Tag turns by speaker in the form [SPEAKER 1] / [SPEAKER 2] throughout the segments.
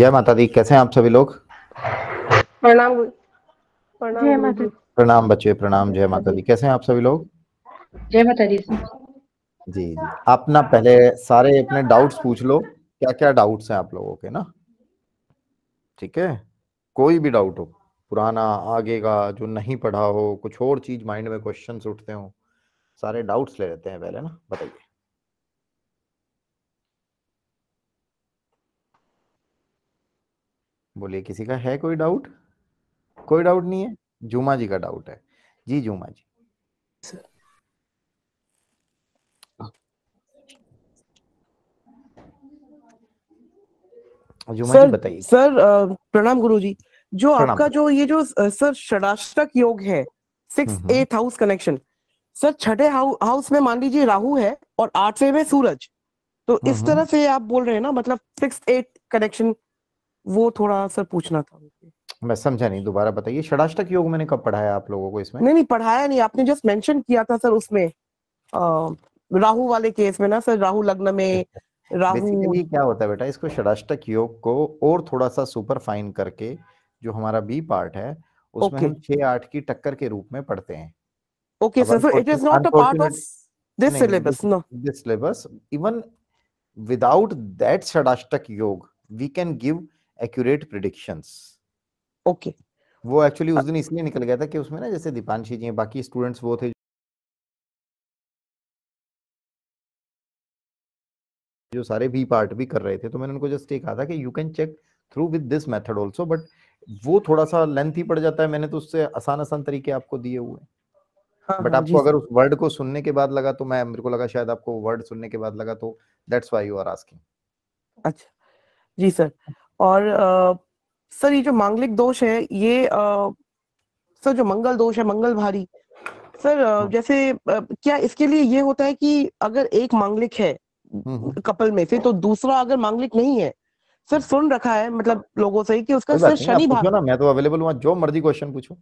[SPEAKER 1] जय माता दी कैसे हैं आप सभी लोग
[SPEAKER 2] प्रणाम प्रणाम
[SPEAKER 1] प्रणाम बच्चे प्रणाम जय माता दी कैसे हैं आप सभी लोग
[SPEAKER 2] जय माता दी जी
[SPEAKER 1] जी आप ना पहले सारे अपने डाउट्स पूछ लो क्या क्या डाउट्स हैं आप लोगों के ना ठीक है कोई भी डाउट हो पुराना आगे का जो नहीं पढ़ा हो कुछ और चीज माइंड में क्वेश्चन उठते हो सारे डाउट्स ले लेते हैं पहले ना बताइए बोलिए किसी का है कोई डाउट कोई डाउट नहीं है जुमा जी का डाउट है जी जुमा जी
[SPEAKER 3] सर, बताइए सर प्रणाम गुरु जी जो आपका जो ये जो सर षडाष्टक योग है six eighth house connection sir छठे हाउस में मान लीजिए राहु है और आठवें में सूरज तो इस हम्म, हम्म। तरह से आप बोल रहे हैं ना मतलब सिक्स एट कनेक्शन वो थोड़ा सर पूछना था
[SPEAKER 1] मैं समझा नहीं दोबारा बताइए षडाष्टक योग मैंने कब पढ़ाया आप लोगों को इसमें
[SPEAKER 3] नहीं नहीं पढ़ाया नहीं आपने जस्ट मेंशन किया था सर उसमें राहु वाले केस में ना सर राहु लग्न में राहु
[SPEAKER 1] क्या होता है बेटा इसको षडाष्टक योग को और थोड़ा सा सुपर फाइन करके जो हमारा बी पार्ट है उसमें हम छह आठ की टक्कर के रूप में पढ़ते हैं
[SPEAKER 3] okay sir sir it is not a part of this syllabus
[SPEAKER 1] no this syllabus even without that षडाष्टक योग we can give accurate predictions okay वो एक्चुअली उस दिन इसलिए निकल गया था कि उसमें ना जैसे दीपांशी जी बाकी स्टूडेंट्स वो थे जो सारे भी पार्ट भी कर रहे थे तो मैंने उनको जस्ट ये कहा था कि you can check through with this method also but वो थोड़ा सा लेंथ ही पड़ जाता है मैंने तो उससे आसान आसान तरीके आपको दिए हुए हाँ, बट हाँ, आपको अगर उस वर्ड को सुनने के बाद लगा तो मैं मेरे को लगा शायद आपको वर्ड सुनने के बाद लगा तो that's why you are asking
[SPEAKER 3] अच्छा जी सर और आ, सर ये जो मांगलिक दोष है ये आ, सर जो मंगल दोष है मंगल भारी सर हाँ। जैसे क्या इसके लिए ये होता है कि अगर एक मांगलिक है हम्म, हम्म। कपल में से तो दूसरा अगर मांगलिक नहीं है सर सुन रखा है मतलब लोगों से कि उसका सर शनि भारी ना मैं तो अवेलेबल हूँ जो मर्जी क्वेश्चन पूछो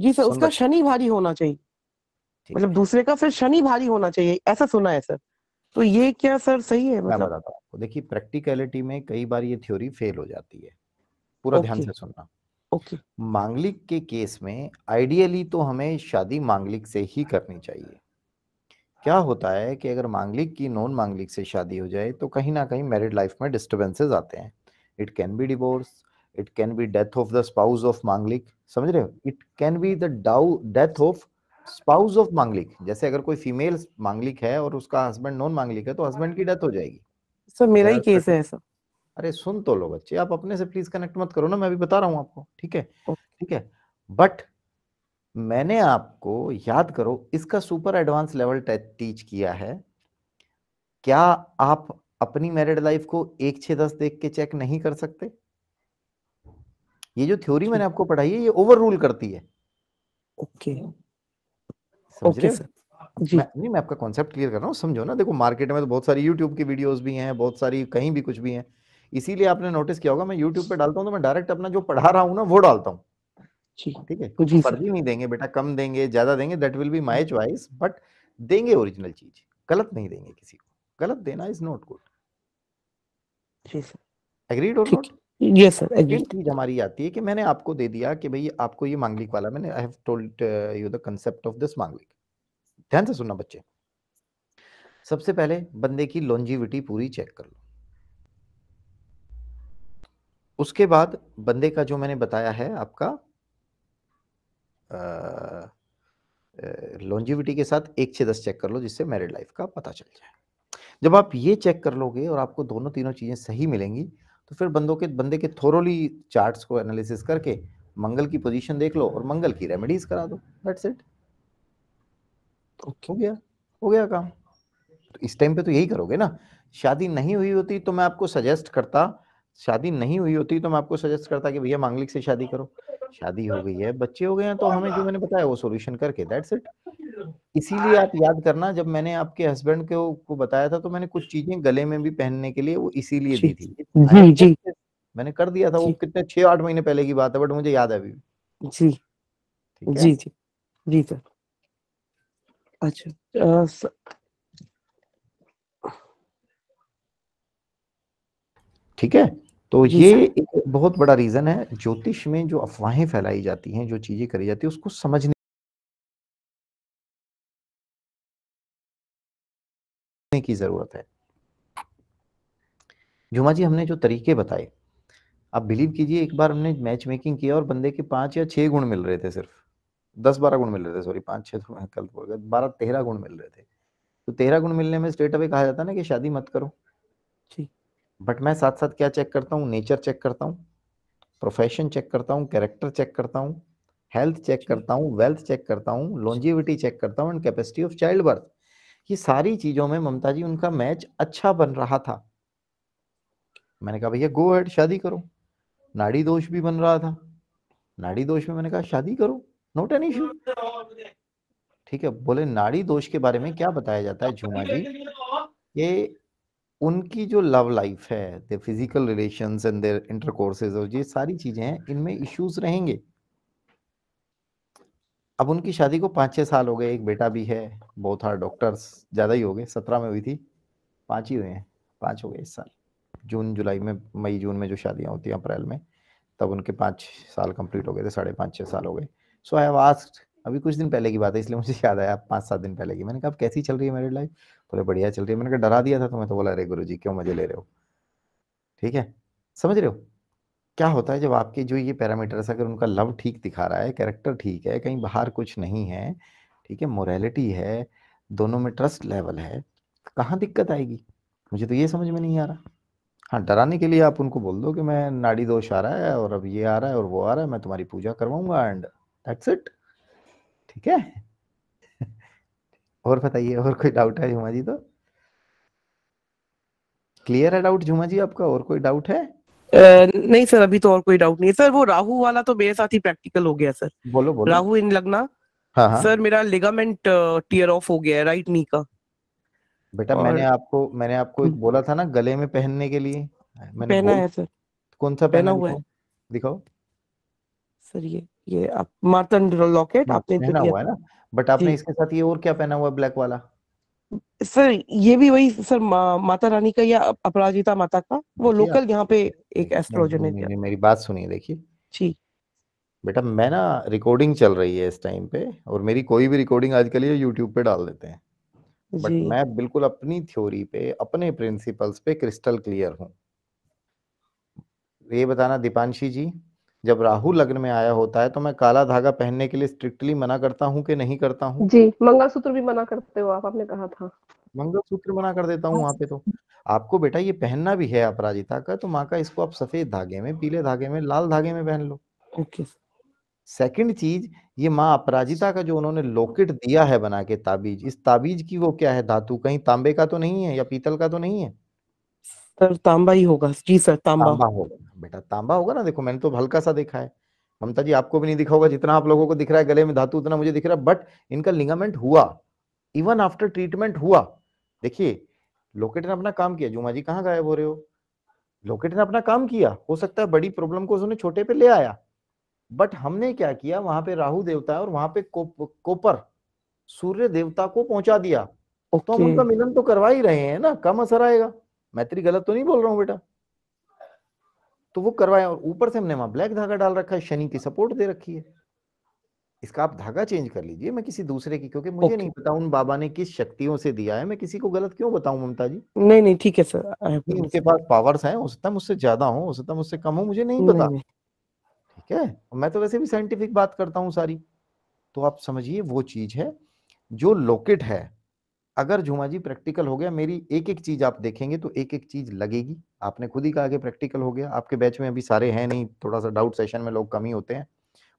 [SPEAKER 3] जी सर उसका शनि भारी होना चाहिए मतलब दूसरे का फिर शनि भारी होना चाहिए ऐसा सुना है सर तो ये क्या सर सही है मतलब? मैं बताता
[SPEAKER 1] हूँ देखिए प्रैक्टिकलिटी में कई बार ये थ्योरी फेल हो जाती है पूरा ध्यान से सुनना ओके मांगलिक के केस में आइडियली तो हमें शादी मांगलिक से ही करनी चाहिए क्या होता है कि अगर मांगलिक की नॉन मांगलिक से शादी हो जाए तो कहीं ना कहीं मैरिड लाइफ में डिस्टर्बेंसेज आते हैं it can be divorce it can be death of the spouse of Manglik समझ रहे हो it can be the death of spouse of Manglik जैसे अगर कोई फीमेल मांगलिक है और उसका हस्बैंड नॉन मांगलिक है तो हस्बैंड की डेथ हो जाएगी
[SPEAKER 3] सर मेरा ही केस है सर
[SPEAKER 1] अरे सुन तो लो बच्चे आप अपने से प्लीज कनेक्ट मत करो ना मैं अभी बता रहा हूँ आपको ठीक है ठीक है बट मैंने आपको याद करो इसका सुपर एडवांस लेवल टीच किया है क्या आप अपनी मैरिड लाइफ को एक छे दस देख के चेक नहीं कर सकते ये जो थ्योरी मैंने आपको पढ़ाई है ये ओवर रूल करती है ओके okay.
[SPEAKER 3] जी
[SPEAKER 1] नहीं मैं आपका कॉन्सेप्ट क्लियर कर रहा हूँ समझो ना देखो मार्केट में तो बहुत सारी यूट्यूब की वीडियोस भी हैं बहुत सारी कहीं भी कुछ भी हैं इसीलिए आपने नोटिस किया होगा मैं यूट्यूब पे डालता हूँ तो मैं डायरेक्ट अपना जो पढ़ा रहा हूँ ना वो डालता हूँ
[SPEAKER 3] ठीक है कुछ फर्जी
[SPEAKER 1] नहीं देंगे बेटा कम देंगे ज्यादा देंगे that will be my choice but देंगे ओरिजिनल चीज गलत नहीं देंगे किसी को गलत देना इज नॉट गुड एग्रीड और नॉट यस सर ये चीज हमारी आती है कि मैंने आपको दे दिया कि भाई आपको ये मांगलिक वाला मैंने I have told you the concept of this Manglik ध्यान से सुनना बच्चे सबसे पहले बंदे की लॉन्जिविटी पूरी चेक कर लो उसके बाद बंदे का जो मैंने बताया है आपका लॉन्जिविटी uh, uh, के साथ एक छः दस चेक कर लो जिससे मैरिड लाइफ का पता चल जाए जब आप ये चेक कर लोगे और आपको दोनों तीनों चीज़ें सही मिलेंगी तो फिर बंदों के बंदे के थोरोली चार्ट्स को एनालिसिस करके मंगल की पोजीशन देख लो और मंगल की रेमेडीज करा दो दैट्स इट हो गया हो गया काम तो इस टाइम पे तो यही करोगे ना शादी नहीं हुई होती तो मैं आपको सजेस्ट करता शादी नहीं हुई होती तो मैं आपको सजेस्ट करता कि भैया मांगलिक से शादी करो शादी हो गई है बच्चे हो गए हैं तो हमें जो मैंने बताया वो सोल्यूशन करके दैट्स इट इसीलिए आप याद करना जब मैंने आपके हस्बैंड के को बताया था तो मैंने कुछ चीजें गले में भी पहनने के लिए वो इसीलिए
[SPEAKER 3] दी थी जी जी
[SPEAKER 1] मैंने कर दिया था वो कितने छह आठ महीने पहले की बात है बट मुझे याद है अभी
[SPEAKER 3] जी जी जी जी सर अच्छा
[SPEAKER 1] ठीक है तो ये एक बहुत बड़ा रीजन है ज्योतिष में जो अफवाहें
[SPEAKER 2] फैलाई जाती हैं जो चीजें करी जाती है उसको समझने सीखने की ज़रूरत है
[SPEAKER 1] जुमा जी हमने जो तरीके बताए आप बिलीव कीजिए एक बार हमने मैच मेकिंग किया और बंदे के पांच या छह गुण मिल रहे थे सिर्फ दस बारह गुण मिल रहे थे सॉरी पांच छह तो कल बोल गया बारह तेरह गुण मिल रहे थे तो तेरह गुण मिलने में स्ट्रेट अवे कहा जाता है ना कि शादी मत करो ठीक बट मैं साथ साथ क्या चेक करता हूँ नेचर चेक करता हूँ प्रोफेशन चेक करता हूँ कैरेक्टर चेक करता हूँ हेल्थ चेक करता हूँ वेल्थ चेक करता हूँ लॉन्जिविटी चेक करता हूँ and capacity of child birth ये सारी चीजों में ममता जी उनका मैच अच्छा बन रहा था मैंने कहा भैया गो हेड शादी करो नाड़ी दोष भी बन रहा था नाड़ी दोष में मैंने कहा शादी करो नोट एन इशू ठीक है बोले नाड़ी दोष के बारे में क्या बताया जाता है झूमा जी ये उनकी जो लव लाइफ है physical relation and their intercourses और ये सारी चीजें हैं इनमें इश्यूज रहेंगे अब उनकी शादी को पाँच छः साल हो गए एक बेटा भी है बहुत हार डॉक्टर्स ज़्यादा ही हो गए सत्रह में हुई थी पाँच ही हुए हैं पाँच हो गए इस साल जून जुलाई में मई जून में जो शादियाँ होती हैं अप्रैल में तब उनके पाँच साल कंप्लीट हो गए थे साढ़े पाँच छः साल हो गए सो आई हैव आस्क्ड अभी कुछ दिन पहले की बात है इसलिए मुझे याद आया पाँच सात दिन पहले की मैंने कहा अब कैसी चल रही है मेरी लाइफ बोले बढ़िया चल रही है मैंने कहा डरा दिया था तो मैं तो बोला अरे गुरु जी क्यों मजे ले रहे हो ठीक है समझ रहे हो क्या होता है जब आपके जो ये पैरामीटर्स अगर उनका लव ठीक दिखा रहा है कैरेक्टर ठीक है कहीं बाहर कुछ नहीं है ठीक है मोरालिटी है दोनों में ट्रस्ट लेवल है कहाँ दिक्कत आएगी मुझे तो ये समझ में नहीं आ रहा हाँ डराने के लिए आप उनको बोल दो कि मैं नाड़ी दोष आ रहा है और अब ये आ रहा है और वो आ रहा है मैं तुम्हारी पूजा करवाऊंगा एंड दैट्स इट ठीक है और
[SPEAKER 3] बताइए और कोई डाउट है झुमा जी तो क्लियर है डाउट झुमा जी आपका और कोई डाउट है नहीं सर अभी तो और कोई डाउट नहीं है सर वो राहु वाला तो मेरे साथ ही प्रैक्टिकल हो गया सर बोलो बोलो राहु इन लगना हाँ, हाँ. सर मेरा लिगामेंट टीयर ऑफ हो गया है राइट नी का
[SPEAKER 1] बेटा और... मैंने आपको मैंने आपको एक हम्म। बोला था ना गले में पहनने के लिए मैंने पहना है सर कौन सा पहना, हुआ है दिखाओ सर ये ये आप मार्तंड लॉकेट हाँ, आपने पहना तो हुआ है ना बट आपने इसके साथ ये और क्या पहना हुआ ब्लैक
[SPEAKER 3] वाला सर ये भी वही सर मा, माता रानी का या अपराजिता माता का वो लोकल यहाँ पे
[SPEAKER 1] एक एस्ट्रोलॉजर ने दिया मेरी बात सुनिए देखिए जी बेटा मैं ना रिकॉर्डिंग चल रही है इस टाइम पे और मेरी कोई भी रिकॉर्डिंग आजकल ये यूट्यूब पे डाल देते हैं बट मैं बिल्कुल अपनी थ्योरी पे अपने प्रिंसिपल्स पे क्रिस्टल क्लियर हूँ ये बताना दीपांशी जी जब राहु लग्न में आया होता है तो मैं काला धागा पहनने के लिए स्ट्रिक्टली मना करता हूँ कि नहीं करता हूँ
[SPEAKER 2] जी मंगलसूत्र भी मना करते हो आप आपने कहा था
[SPEAKER 1] मंगलसूत्र मना कर देता हूँ वहाँ पे तो आपको बेटा ये पहनना भी है अपराजिता का तो माँ का इसको आप सफेद धागे में पीले धागे में लाल धागे में पहन लो ओके सेकंड चीज ये माँ अपराजिता का जो उन्होंने लोकेट दिया है बना के ताबीज इस ताबीज की वो क्या है धातु कहीं तांबे का तो नहीं है या पीतल का तो नहीं है सर तांबा ही
[SPEAKER 3] होगा जी सर तांबा, तांबा होगा बेटा
[SPEAKER 1] तांबा होगा ना देखो मैंने तो हल्का सा देखा है ममता जी आपको भी नहीं दिखा होगा जितना आप लोगों को दिख रहा है गले में धातु उतना मुझे दिख रहा है बट इनका लिंगामेंट हुआ इवन आफ्टर ट्रीटमेंट हुआ देखिए लोकेट ने अपना काम किया जुमा जी कहाँ गायब हो रहे हो लोकेट ने अपना काम किया हो सकता है बड़ी प्रॉब्लम को उसने छोटे पे ले आया बट हमने क्या किया वहां पे राहु देवता है और वहां पे को, कोपर सूर्य देवता को पहुंचा दिया okay. तो हम उनका मिलन तो करवा ही रहे हैं ना कम असर आएगा मैत्री गलत तो नहीं बोल रहा हूँ बेटा तो वो करवाएं और ऊपर से हमने वहां ब्लैक धागा डाल रखा है शनि की सपोर्ट दे रखी है इसका आप धागा चेंज कर लीजिए मैं किसी दूसरे की क्योंकि मुझे नहीं पता उन बाबा ने किस शक्तियों से दिया है मैं किसी को गलत क्यों बताऊं ममता जी
[SPEAKER 3] नहीं नहीं ठीक है सर उनके
[SPEAKER 1] पास पावर्स हैं हो सकता मुझसे ज्यादा हो हो सकता मुझसे कम हो मुझे नहीं पता ठीक है मैं तो वैसे भी साइंटिफिक बात करता हूँ सारी तो आप समझिए वो चीज है जो लोकेट है अगर झुमा जी प्रैक्टिकल हो गया मेरी एक एक चीज आप देखेंगे तो एक एक चीज लगेगी आपने खुद ही कहा कि प्रैक्टिकल हो गया आपके बैच में अभी सारे हैं नहीं थोड़ा सा डाउट सेशन में लोग कम ही होते हैं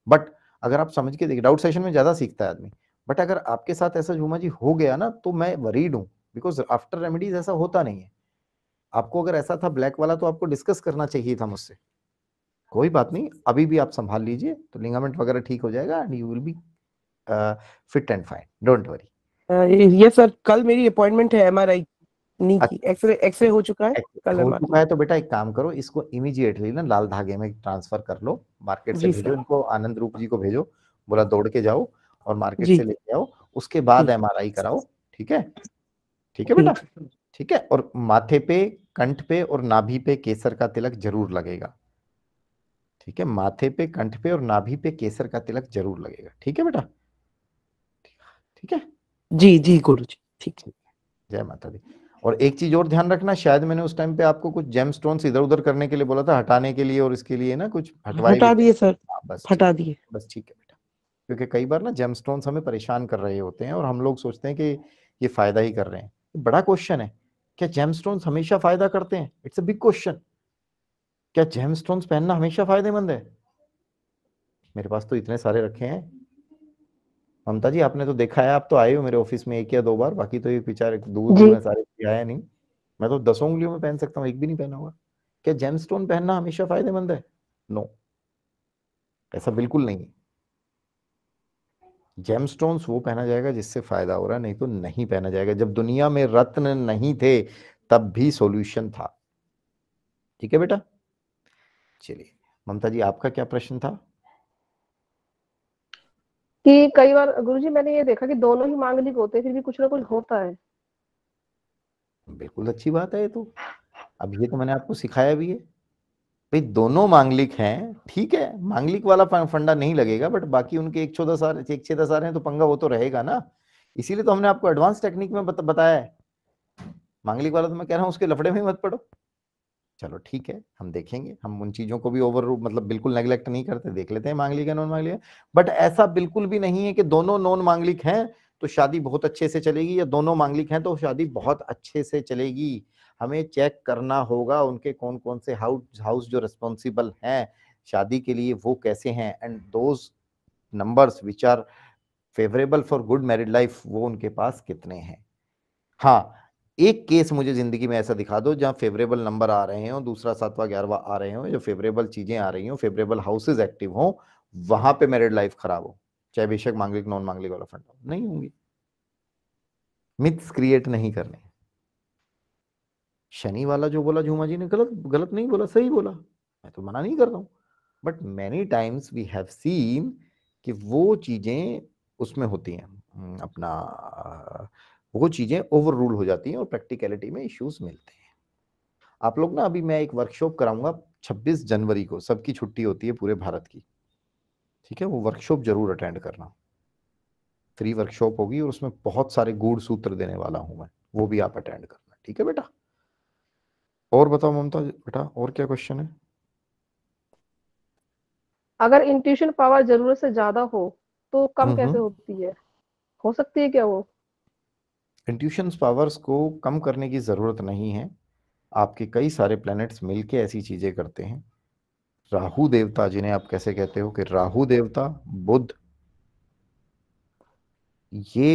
[SPEAKER 1] बट अगर आप समझ के देखिए डाउट सेशन में ज्यादा सीखता है आदमी बट अगर आपके साथ ऐसा झुमा जी हो गया ना तो मैं वरीड हूँ बिकॉज आफ्टर रेमेडीज ऐसा होता नहीं है आपको अगर ऐसा था ब्लैक वाला तो आपको डिस्कस करना चाहिए था मुझसे कोई बात नहीं अभी भी आप संभाल लीजिए तो लिंगामेंट
[SPEAKER 3] वगैरह ठीक हो जाएगा and you will be fit and fine don't worry yes sir कल मेरी अपॉइंटमेंट है एमआरआई नहीं की एक्सरे अच्छा। एक्सरे हो चुका है अच्छा, कल हो चुका है तो
[SPEAKER 1] बेटा एक काम करो इसको इमीडिएटली ना लाल धागे में ट्रांसफर कर लो मार्केट से भेजो इनको आनंद रूप जी को भेजो बोला दौड़ के जाओ और मार्केट से लेके आओ उसके बाद एमआरआई कराओ ठीक है ठीक है बेटा ठीक है और माथे पे कंठ पे और नाभि पे केसर का तिलक जरूर लगेगा ठीक है माथे पे कंठ पे और नाभि पे केसर का तिलक जरूर लगेगा ठीक है बेटा
[SPEAKER 3] ठीक है जी जी गुरु जी ठीक है
[SPEAKER 1] जय माता दी और एक चीज और ध्यान रखना शायद मैंने उस टाइम पे आपको कुछ जेम स्टोन इधर उधर करने के लिए बोला था हटाने के लिए और इसके लिए ना कुछ हटवा हटा
[SPEAKER 3] दिए सर हाँ, बस हटा दिए बस ठीक है बेटा
[SPEAKER 1] क्योंकि कई बार ना जेम स्टोन हमें परेशान कर रहे होते हैं और हम लोग सोचते हैं कि ये फायदा ही कर रहे हैं बड़ा क्वेश्चन है क्या जेम स्टोन हमेशा फायदा करते हैं इट्स अ बिग क्वेश्चन क्या जेम स्टोन पहनना हमेशा फायदेमंद है मेरे पास तो इतने सारे रखे हैं ममता जी आपने तो देखा है आप तो आए हो मेरे ऑफिस में एक या दो बार बाकी तो ये विचार दूर दूर सारे आया नहीं मैं तो दसों उंगलियों में पहन सकता हूँ एक भी नहीं पहना हुआ क्या स्टोन पहनना हमेशा फायदेमंद है नो ऐसा बिल्कुल नहीं है स्टोन वो पहना जाएगा जिससे फायदा हो रहा नहीं तो नहीं पहना जाएगा जब दुनिया में रत्न नहीं थे तब भी सोल्यूशन था ठीक है बेटा चलिए ममता जी आपका क्या प्रश्न था
[SPEAKER 2] कि कई बार गुरुजी मैंने ये देखा कि दोनों ही मांगलिक होते हैं फिर भी कुछ ना कुछ होता है
[SPEAKER 1] बिल्कुल अच्छी बात है ये तो अब ये तो मैंने आपको सिखाया भी है भाई दोनों मांगलिक हैं ठीक है मांगलिक वाला फंडा नहीं लगेगा बट बाकी उनके एक चौदह सार एक छह दस हैं तो पंगा वो तो रहेगा ना इसीलिए तो हमने आपको एडवांस टेक्निक में बत, बताया है मांगलिक वाला तो मैं कह रहा हूँ उसके लफड़े में मत पड़ो चलो ठीक है हम देखेंगे हम उन चीजों को भी ओवर मतलब बिल्कुल नेग्लेक्ट नहीं करते देख लेते हैं मांगलिक है नॉन मांगलिक बट ऐसा बिल्कुल भी नहीं है कि दोनों नॉन मांगलिक हैं तो शादी बहुत अच्छे से चलेगी या दोनों मांगलिक हैं तो शादी बहुत अच्छे से चलेगी हमें चेक करना होगा उनके कौन कौन से हाउस हाउस जो रिस्पॉन्सिबल हैं शादी के लिए वो कैसे हैं एंड दो numbers which are favourable for good married life वो उनके पास कितने हैं हाँ एक केस मुझे जिंदगी में ऐसा दिखा दो जहां फेवरेबल नंबर आ रहे हो दूसरा सातवा ग्यारहवा आ रहे हो जो फेवरेबल चीजें आ रही हो फेवरेबल हाउसेज एक्टिव हो वहां पे मैरिड लाइफ खराब हो चाहे बेशक मांगलिक नॉन मांगलिक वाला फंड नहीं होंगी मिथ्स क्रिएट नहीं करने शनि वाला जो बोला झूमा जी ने गलत गलत नहीं बोला सही बोला मैं तो मना नहीं कर रहा हूं but many times we have seen कि वो चीजें उसमें होती हैं हम्म, अपना वो चीज़ें ओवर रूल हो जाती हैं और प्रैक्टिकलिटी में इश्यूज मिलते हैं आप लोग ना अभी मैं एक वर्कशॉप कराऊंगा 26 जनवरी को सबकी छुट्टी होती है पूरे भारत की ठीक है वो वर्कशॉप जरूर अटेंड करना फ्री वर्कशॉप होगी और उसमें बहुत सारे गुड़ सूत्र देने वाला हूँ मैं वो भी आप अटेंड करना ठीक है बेटा और बताओ ममता बेटा और क्या क्वेश्चन है
[SPEAKER 2] अगर इंट्यूशन पावर जरूरत से ज्यादा हो तो कम हम्म, हम्म। कैसे होती है हो सकती है क्या वो
[SPEAKER 1] इंट्यूशंस पावर्स को कम करने की ज़रूरत नहीं है आपके कई सारे प्लैनेट्स मिलके ऐसी चीज़ें करते हैं राहु देवता जिन्हें आप कैसे कहते हो कि राहु देवता बुद्ध ये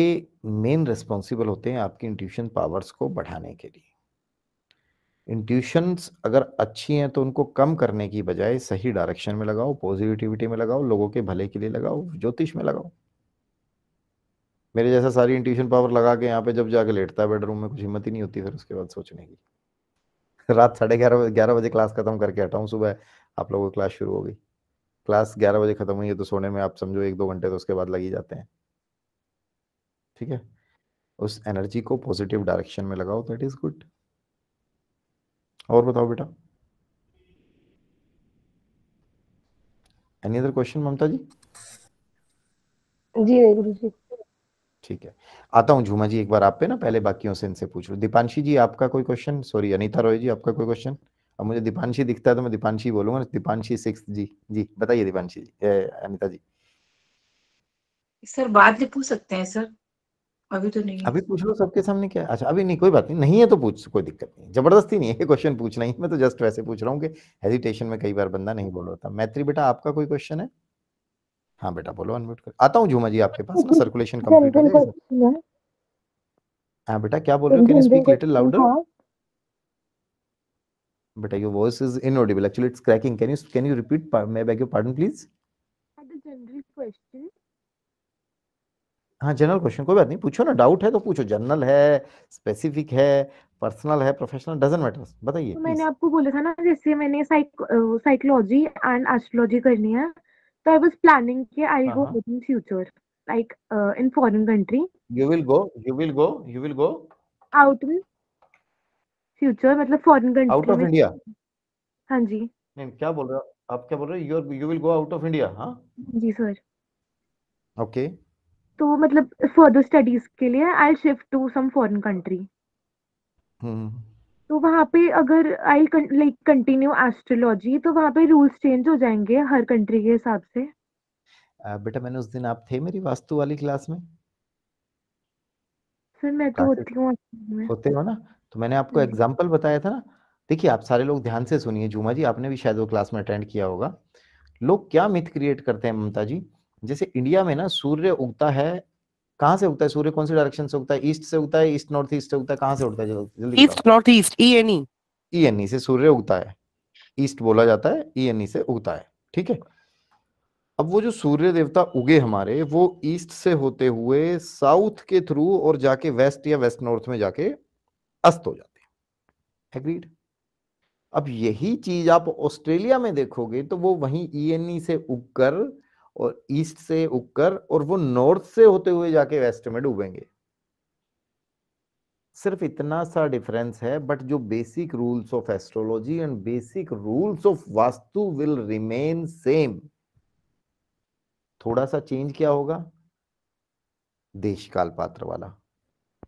[SPEAKER 1] मेन रिस्पॉन्सिबल होते हैं आपकी इंट्यूशन पावर्स को बढ़ाने के लिए इंट्यूशंस अगर अच्छी हैं तो उनको कम करने की बजाय सही डायरेक्शन में लगाओ पॉजिटिविटी में लगाओ लोगों के भले के लिए लगाओ ज्योतिष में लगाओ मेरे जैसा सारी इंट्यूशन पावर लगा के यहाँ पे जब जाके लेटता है बेडरूम में कुछ हिम्मत ही नहीं होती फिर उसके बाद सोचने की रात साढ़े ग्यारह ग्यारह बजे क्लास खत्म करके हटा हूँ सुबह आप लोगों की क्लास शुरू हो गई क्लास ग्यारह बजे खत्म हुई है तो सोने में आप समझो एक दो घंटे तो उसके बाद लगी जाते हैं ठीक है उस एनर्जी को पॉजिटिव डायरेक्शन में लगाओ दैट इज गुड और बताओ बेटा any other question Mamta ji
[SPEAKER 2] जी गुरु जी
[SPEAKER 1] ठीक है आता हूँ झूमा जी एक बार आप पे ना पहले बाकियों से इनसे पूछ लो दीपांशी जी आपका कोई क्वेश्चन सॉरी अनिता रॉय जी आपका कोई क्वेश्चन अब मुझे दीपांशी दिखता है तो मैं दीपांशी बोलूंगा दीपांशी सिक्स जी जी बताइए दीपांशी जी अनिता जी
[SPEAKER 2] सर बाद में पूछ सकते हैं सर अभी तो नहीं
[SPEAKER 1] अभी पूछ लो सबके सामने क्या अच्छा अभी नहीं कोई बात नहीं नहीं है तो पूछ कोई दिक्कत नहीं जबरदस्ती नहीं है क्वेश्चन पूछना ही मैं तो जस्ट वैसे पूछ रहा हूँ कि हेजिटेशन में कई बार बंदा नहीं बोल रहा था मैत्री बेटा आपका कोई क्वेश्चन है हाँ बेटा बोलो अनम्यूट कर आता हूँ झूमा जी आपके पास ना सर्कुलेशन कंप्लीट हो जाएगा हाँ बेटा क्या बोल रहे हो कैन स्पीक लिटिल लाउडर बेटा your voice is inaudible actually it's cracking can you can you repeat मैं beg your pardon please
[SPEAKER 2] general question
[SPEAKER 1] हाँ जनरल क्वेश्चन कोई बात नहीं पूछो ना डाउट है तो पूछो जनरल है स्पेसिफिक है पर्सनल है प्रोफेशनल डजंट मैटर बताइए तो मैंने
[SPEAKER 2] आपको बोला था ना जैसे मैंने साइकोलॉजी एंड एस्ट्रोलॉजी करनी है So I was planning that I'll uh-huh. go in future, like uh, in foreign country.
[SPEAKER 1] You will go. You will go. You will go.
[SPEAKER 2] Out in future, मतलब foreign country. Out of mein. India. हाँ जी.
[SPEAKER 1] नहीं क्या बोल रहे हो आप क्या बोल रहे हो you you will go out of India हाँ जी सर okay.
[SPEAKER 2] तो मतलब further studies के लिए I'll shift to some foreign country. हम्म तो वहाँ पे अगर आई लाइक कंटिन्यू एस्ट्रोलॉजी तो वहाँ पे रूल्स चेंज हो जाएंगे हर कंट्री के हिसाब से
[SPEAKER 1] बेटा मैंने उस दिन आप थे मेरी वास्तु वाली क्लास में सर मैं तो होती हूँ होते हो ना तो मैंने आपको एग्जांपल हाँ। बताया था ना देखिए आप सारे लोग ध्यान से सुनिए जुमा जी आपने भी शायद वो क्लास में अटेंड किया होगा लोग क्या मिथ क्रिएट करते हैं ममता जी जैसे इंडिया में ना सूर्य उगता है कहाँ से उगता है सूर्य कौन से डायरेक्शन से उगता है ईस्ट से उगता है ईस्ट नॉर्थ ईस्ट से उगता है कहाँ से उठता है जल्दी east north east E N E E N E से सूर्य उगता है ईस्ट बोला जाता है ई एन ई से उगता है ठीक है अब वो जो सूर्य देवता उगे हमारे वो ईस्ट से होते हुए साउथ के थ्रू और जाके वेस्ट या वेस्ट नॉर्थ में जाके अस्त हो जाते हैं एग्रीड अब यही चीज आप ऑस्ट्रेलिया में देखोगे तो वो वहीं ई एन ई से उगकर और ईस्ट से उगकर और वो नॉर्थ से होते हुए जाके वेस्ट में डूबेंगे सिर्फ इतना सा डिफरेंस है बट जो basic rules of astrology and basic rules of Vastu will remain same थोड़ा सा चेंज क्या होगा देश काल पात्र वाला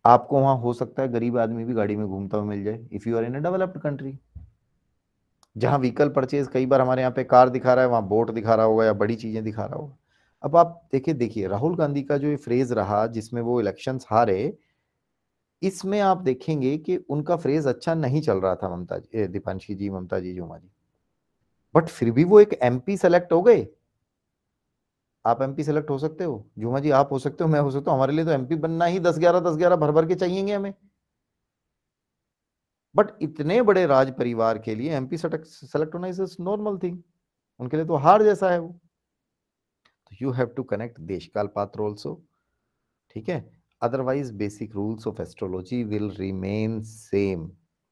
[SPEAKER 1] आपको वहां हो सकता है गरीब आदमी भी गाड़ी में घूमता हुआ मिल जाए if you are in a developed country जहाँ व्हीकल परचेज कई बार हमारे यहाँ पे कार दिखा रहा है वहाँ बोट दिखा रहा होगा या बड़ी चीज़ें दिखा रहा होगा अब आप देखिए देखिए राहुल गांधी का जो ये फ्रेज रहा जिसमें वो इलेक्शंस हारे इसमें आप देखेंगे कि उनका फ्रेज अच्छा नहीं चल रहा था ममता जी दीपांशी जी ममता जी जुमा जी बट फिर भी वो एक एमपी सेलेक्ट हो गए आप एमपी सेलेक्ट हो सकते हो जुमा जी आप हो सकते हो मैं हो सकता हूँ हमारे लिए तो एमपी बनना ही दस ग्यारह दस ग्यारह भर भर के चाहिए हमें बट इतने बड़े राज परिवार के लिए एमपी सेलेक्ट होना इज नॉर्मल थिंग उनके लिए तो हार जैसा है वो तो यू हैव टू कनेक्ट देशकाल पात्र ऑल्सो ठीक है otherwise basic rules of astrology will remain same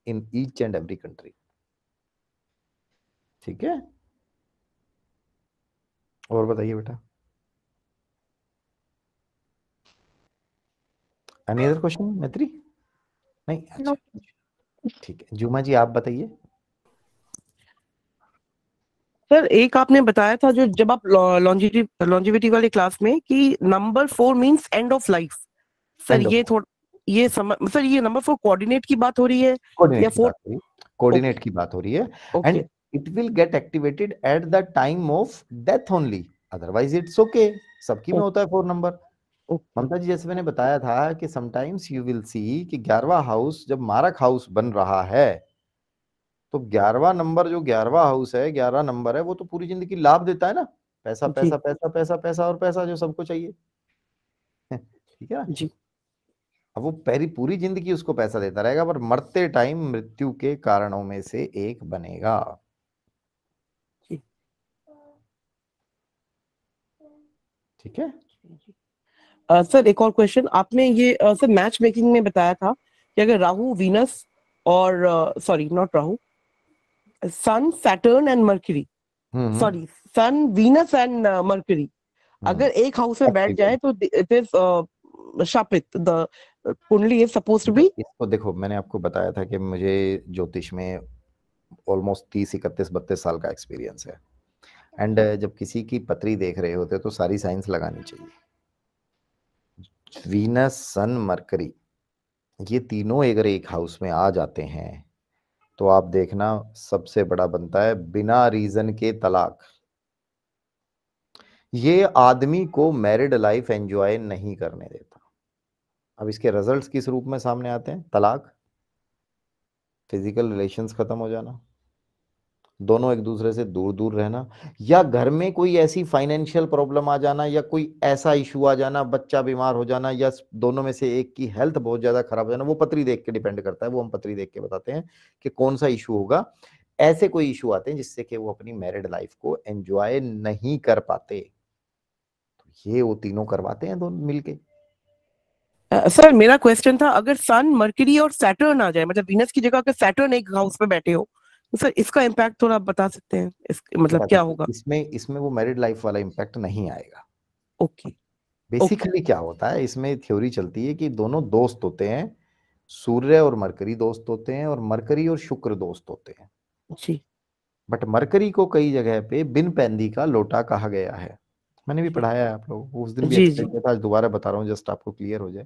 [SPEAKER 1] in each and every country ठीक है और बताइए बेटा एनी अदर क्वेश्चन मैत्री नहीं अच्छा। no. ठीक है जुमा जी आप बताइए
[SPEAKER 3] सर एक आपने बताया था जो जब आप लॉन्जिटी लॉन्जिविटी वाले क्लास में कि number four means end of life sir ये थोड़ा ये समझ सर ये नंबर फोर कोऑर्डिनेट की बात हो रही है या फोर
[SPEAKER 1] कोऑर्डिनेट की बात हो रही है and it will get activated at the time of death only otherwise it's okay सबकी में होता है फोर नंबर ममता जी जैसे मैंने बताया था कि समटाइम्स यू विल सी कि ग्यारहवा हाउस जब मारक हाउस बन रहा है तो ग्यारहवा नंबर जो ग्यारहवा हाउस है ग्यारह नंबर है वो तो पूरी जिंदगी लाभ देता है ना पैसा पैसा पैसा पैसा पैसा और पैसा जो सबको चाहिए ठीक है ना जी अब वो पहली पूरी जिंदगी उसको पैसा देता रहेगा पर मरते टाइम मृत्यु के कारणों में से एक बनेगा
[SPEAKER 3] ठीक है सर एक और क्वेश्चन आपने ये सर मैच मेकिंग में बताया था कि अगर राहु वीनस और sorry not Rahu sun Saturn and Mercury sorry sun Venus and Mercury hmm. अगर एक हाउस में बैठ जाए तो इट इज शापित the kundli is suppose to be
[SPEAKER 1] इसको देखो मैंने आपको बताया था कि मुझे ज्योतिष में ऑलमोस्ट तीस इकतीस बत्तीस साल का एक्सपीरियंस है एंड जब किसी की पत्री देख रहे होते तो सारी साइंस लगानी चाहिए वीनस सन मरकरी ये तीनों अगर एक हाउस में आ जाते हैं तो आप देखना सबसे बड़ा बनता है बिना रीजन के तलाक ये आदमी को मैरिड लाइफ एंजॉय नहीं करने देता अब इसके रिजल्ट्स किस रूप में सामने आते हैं तलाक फिजिकल रिलेशंस खत्म हो जाना दोनों एक दूसरे से दूर दूर रहना या घर में कोई ऐसी फाइनेंशियल प्रॉब्लम आ जाना या कोई ऐसा इशू आ जाना बच्चा बीमार हो जाना या दोनों में से एक की हेल्थ बहुत ज़्यादा खराब हो जाना वो पत्री देख के डिपेंड करता है वो हम पत्री देख के बताते हैं कि कौन सा इशू होगा ऐसे कोई इशू आते हैं जिससे कि वो अपनी मैरिड लाइफ को एंजॉय नहीं कर पाते तो ये वो तीनों करवाते हैं दोनों मिलके
[SPEAKER 3] सर uh, मेरा क्वेश्चन था अगर सन मर्करी और सैटर्न आ जाए मतलब वीनस की जगह अगर सैटर्न एक हाउस में बैठे हो सर इसका इम्पैक्ट थोड़ा बता सकते हैं
[SPEAKER 1] इस, मतलब क्या होगा इसमें इसमें वो मैरिड लाइफ वाला इम्पैक्ट नहीं आएगा ओके बेसिकली क्या होता है इसमें थ्योरी चलती है कि दोनों दोस्त होते हैं सूर्य और मरकरी दोस्त होते हैं और मरकरी और शुक्र दोस्त होते हैं जी बट मरकरी को कई जगह पे बिन पैंदी का लोटा कहा गया है मैंने भी पढ़ाया है आप लोगों को उस दिन भी जी, अच्छा आज दोबारा बता रहा हूँ जस्ट आपको क्लियर हो जाए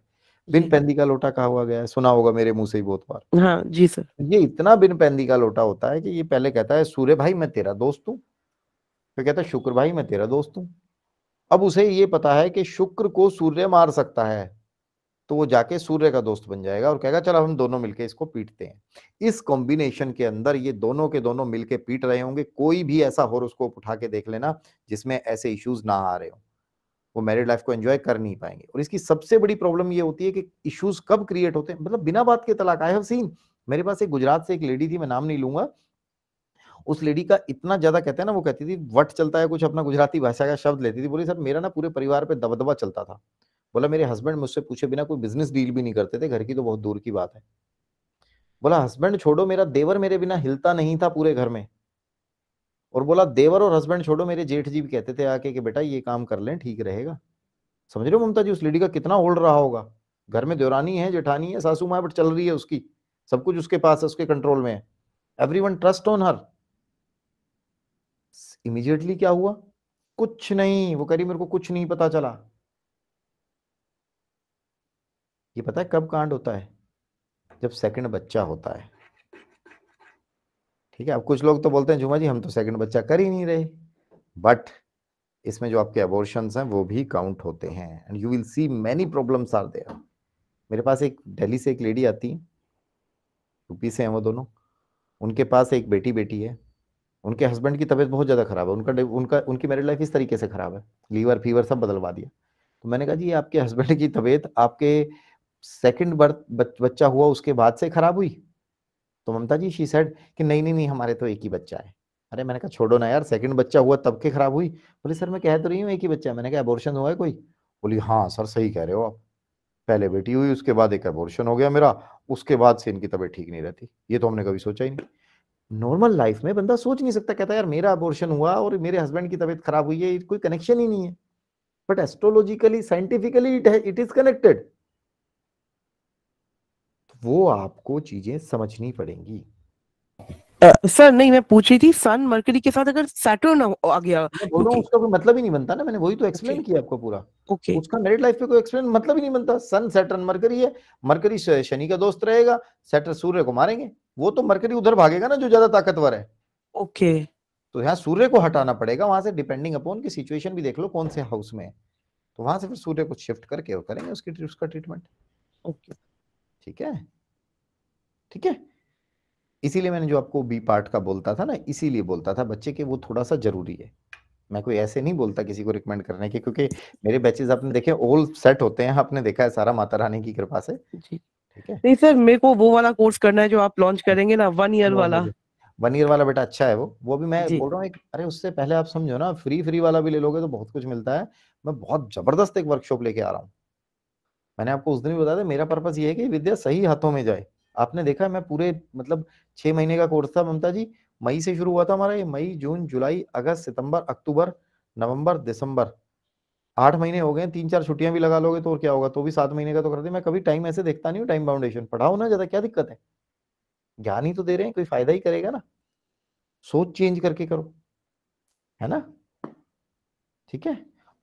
[SPEAKER 1] बिन पैंदी का लोटा कहा हुआ गया है सुना होगा मेरे मुंह से ही बहुत बार हाँ जी सर ये इतना बिन पैंदी का लोटा होता है कि ये पहले कहता है सूर्य भाई मैं तेरा दोस्त हूँ फिर कहता है शुक्र भाई मैं तेरा दोस्त हूँ अब उसे ये पता है कि शुक्र को सूर्य मार सकता है तो वो जाके सूर्य का दोस्त बन जाएगा और कहेगा चलो हम दोनों मिलके इसको पीटते हैं इस कॉम्बिनेशन के अंदर ये दोनों के दोनों मिलके पीट रहे होंगे कोई भी ऐसा होरोस्कोप उठा के देख लेना जिसमें ऐसे इश्यूज ना आ रहे हों वो मैरिड लाइफ को एंजॉय कर नहीं पाएंगे और इसकी सबसे बड़ी प्रॉब्लम ये होती है कि इश्यूज कब क्रिएट होते हैं मतलब बिना बात के तलाक आई हैव सीन मेरे पास एक गुजरात से एक लेडी थी मैं नाम नहीं लूंगा उस लेडी का इतना ज्यादा कहते हैं ना वो कहती थी वट चलता है कुछ अपना गुजराती भाषा का शब्द लेती थी बोली सर मेरा ना पूरे परिवार पे दबदबा चलता था बोला मेरे हस्बैंड मुझसे पूछे बिना कोई बिजनेस डील भी नहीं करते थे घर की तो बहुत दूर की बात है बोला हस्बैंड छोड़ो मेरा देवर मेरे बिना हिलता नहीं था पूरे घर में और बोला देवर और हस्बैंड छोड़ो मेरे जेठ जी भी कहते थे आके कि बेटा ये काम कर लें ठीक रहेगा समझ रहे हो ममता जी उस लेडी का कितना होल्ड रहा होगा घर में देवरानी है जेठानी है सासू माँ बट चल रही है उसकी सब कुछ उसके पास है उसके कंट्रोल में है every one trust on her immediately क्या हुआ कुछ नहीं वो कह रही मेरे को कुछ नहीं पता चला ये पता है कब कांड होता है जब सेकंड बच्चा होता है ठीक है अब कुछ लोग तो बोलते हैं झुमा जी हम तो सेकंड बच्चा कर ही नहीं रहे बट इसमें जो आपके अबोर्शन हैं वो भी काउंट होते हैं and you will see many problems are there मेरे पास एक दिल्ली से एक लेडी आती है यूपी से हैं वो दोनों उनके पास एक बेटी बेटी है उनके हस्बैंड की तबीयत बहुत ज़्यादा खराब है उनका उनका उनकी मैरिड लाइफ इस तरीके से खराब है लीवर फीवर सब बदलवा दिया तो मैंने कहा जी आपके हस्बैंड की तबीयत आपके सेकंड बर्थ बच्चा हुआ उसके बाद से खराब हुई तो ममता जी शी सेड कि नहीं नहीं नहीं हमारे तो एक ही बच्चा है अरे मैंने कहा छोड़ो ना यार सेकंड बच्चा हुआ तब के खराब हुई बोले सर मैं कह तो रही हूँ एक ही बच्चा मैंने कहा अबोर्शन हुआ है कोई बोली हाँ सर सही कह रहे हो आप पहले बेटी हुई उसके बाद एक अबोर्शन हो गया मेरा उसके बाद से इनकी तबीयत ठीक नहीं रहती ये तो हमने कभी सोचा ही नहीं नॉर्मल लाइफ में बंदा सोच नहीं सकता कहता यार मेरा अबोर्शन हुआ और मेरे हस्बैंड की तबीयत खराब हुई है कोई कनेक्शन ही नहीं है but astrologically scientifically it is connected वो आपको चीजें समझनी पड़ेंगी
[SPEAKER 3] सर नहीं मैं पूछ रही थी सन मर्करी के साथ अगर सैटर्न आ गया बोलो उसका कोई मतलब ही नहीं बनता ना मैंने वही तो एक्सप्लेन
[SPEAKER 1] किया आपको पूरा ओके उसका मेरिड लाइफ पे कोई एक्सप्लेन मतलब ही नहीं बनता सन सैटर्न मर्करी है मर्करी शनि का दोस्त रहेगा सैटर्न सूर्य को मारेंगे वो तो मर्करी उधर भागेगा ना जो ज्यादा ताकतवर है ओके तो यहाँ सूर्य को हटाना पड़ेगा वहां से डिपेंडिंग अपॉन की सिचुएशन भी देख लो कौन से हाउस में है तो वहां से फिर सूर्य को शिफ्ट करके करेंगे उसकी उसका ट्रीटमेंट ओके ठीक है ठीक है इसीलिए मैंने जो आपको बी पार्ट का बोलता था ना इसीलिए बोलता था बच्चे के वो थोड़ा सा जरूरी है मैं कोई ऐसे नहीं बोलता किसी को रिकमेंड करने के क्योंकि मेरे बैचेस आपने देखे ऑल सेट होते हैं आपने देखा है सारा माता रानी की कृपा से जी
[SPEAKER 3] ठीक है नहीं सर मेरे को वो वाला कोर्स करना है जो आप लॉन्च करेंगे ना वन ईयर वाला
[SPEAKER 1] वन ईयर वाला बेटा अच्छा है वो वो भी मैं बोल रहा हूँ अरे उससे पहले आप समझो ना फ्री फ्री वाला भी ले लोगे तो बहुत कुछ मिलता है मैं बहुत जबरदस्त एक वर्कशॉप लेके आ रहा हूँ मैंने आपको उस दिन भी बताया था मेरा पर्पज ये है कि विद्या सही हाथों में जाए आपने देखा मैं पूरे मतलब छह महीने का कोर्स था ममता जी मई से शुरू हुआ था हमारा ये मई जून जुलाई अगस्त सितंबर अक्टूबर नवंबर दिसंबर आठ महीने हो गए तीन चार छुट्टियां भी लगा लोगे तो और क्या होगा तो भी सात महीने का तो करते मैं कभी टाइम ऐसे देखता नहीं हूँ टाइम फाउंडेशन पढ़ाओ ना ज्यादा क्या दिक्कत है ज्ञान ही तो दे रहे हैं कोई फायदा ही करेगा ना सोच चेंज करके करो है ना ठीक है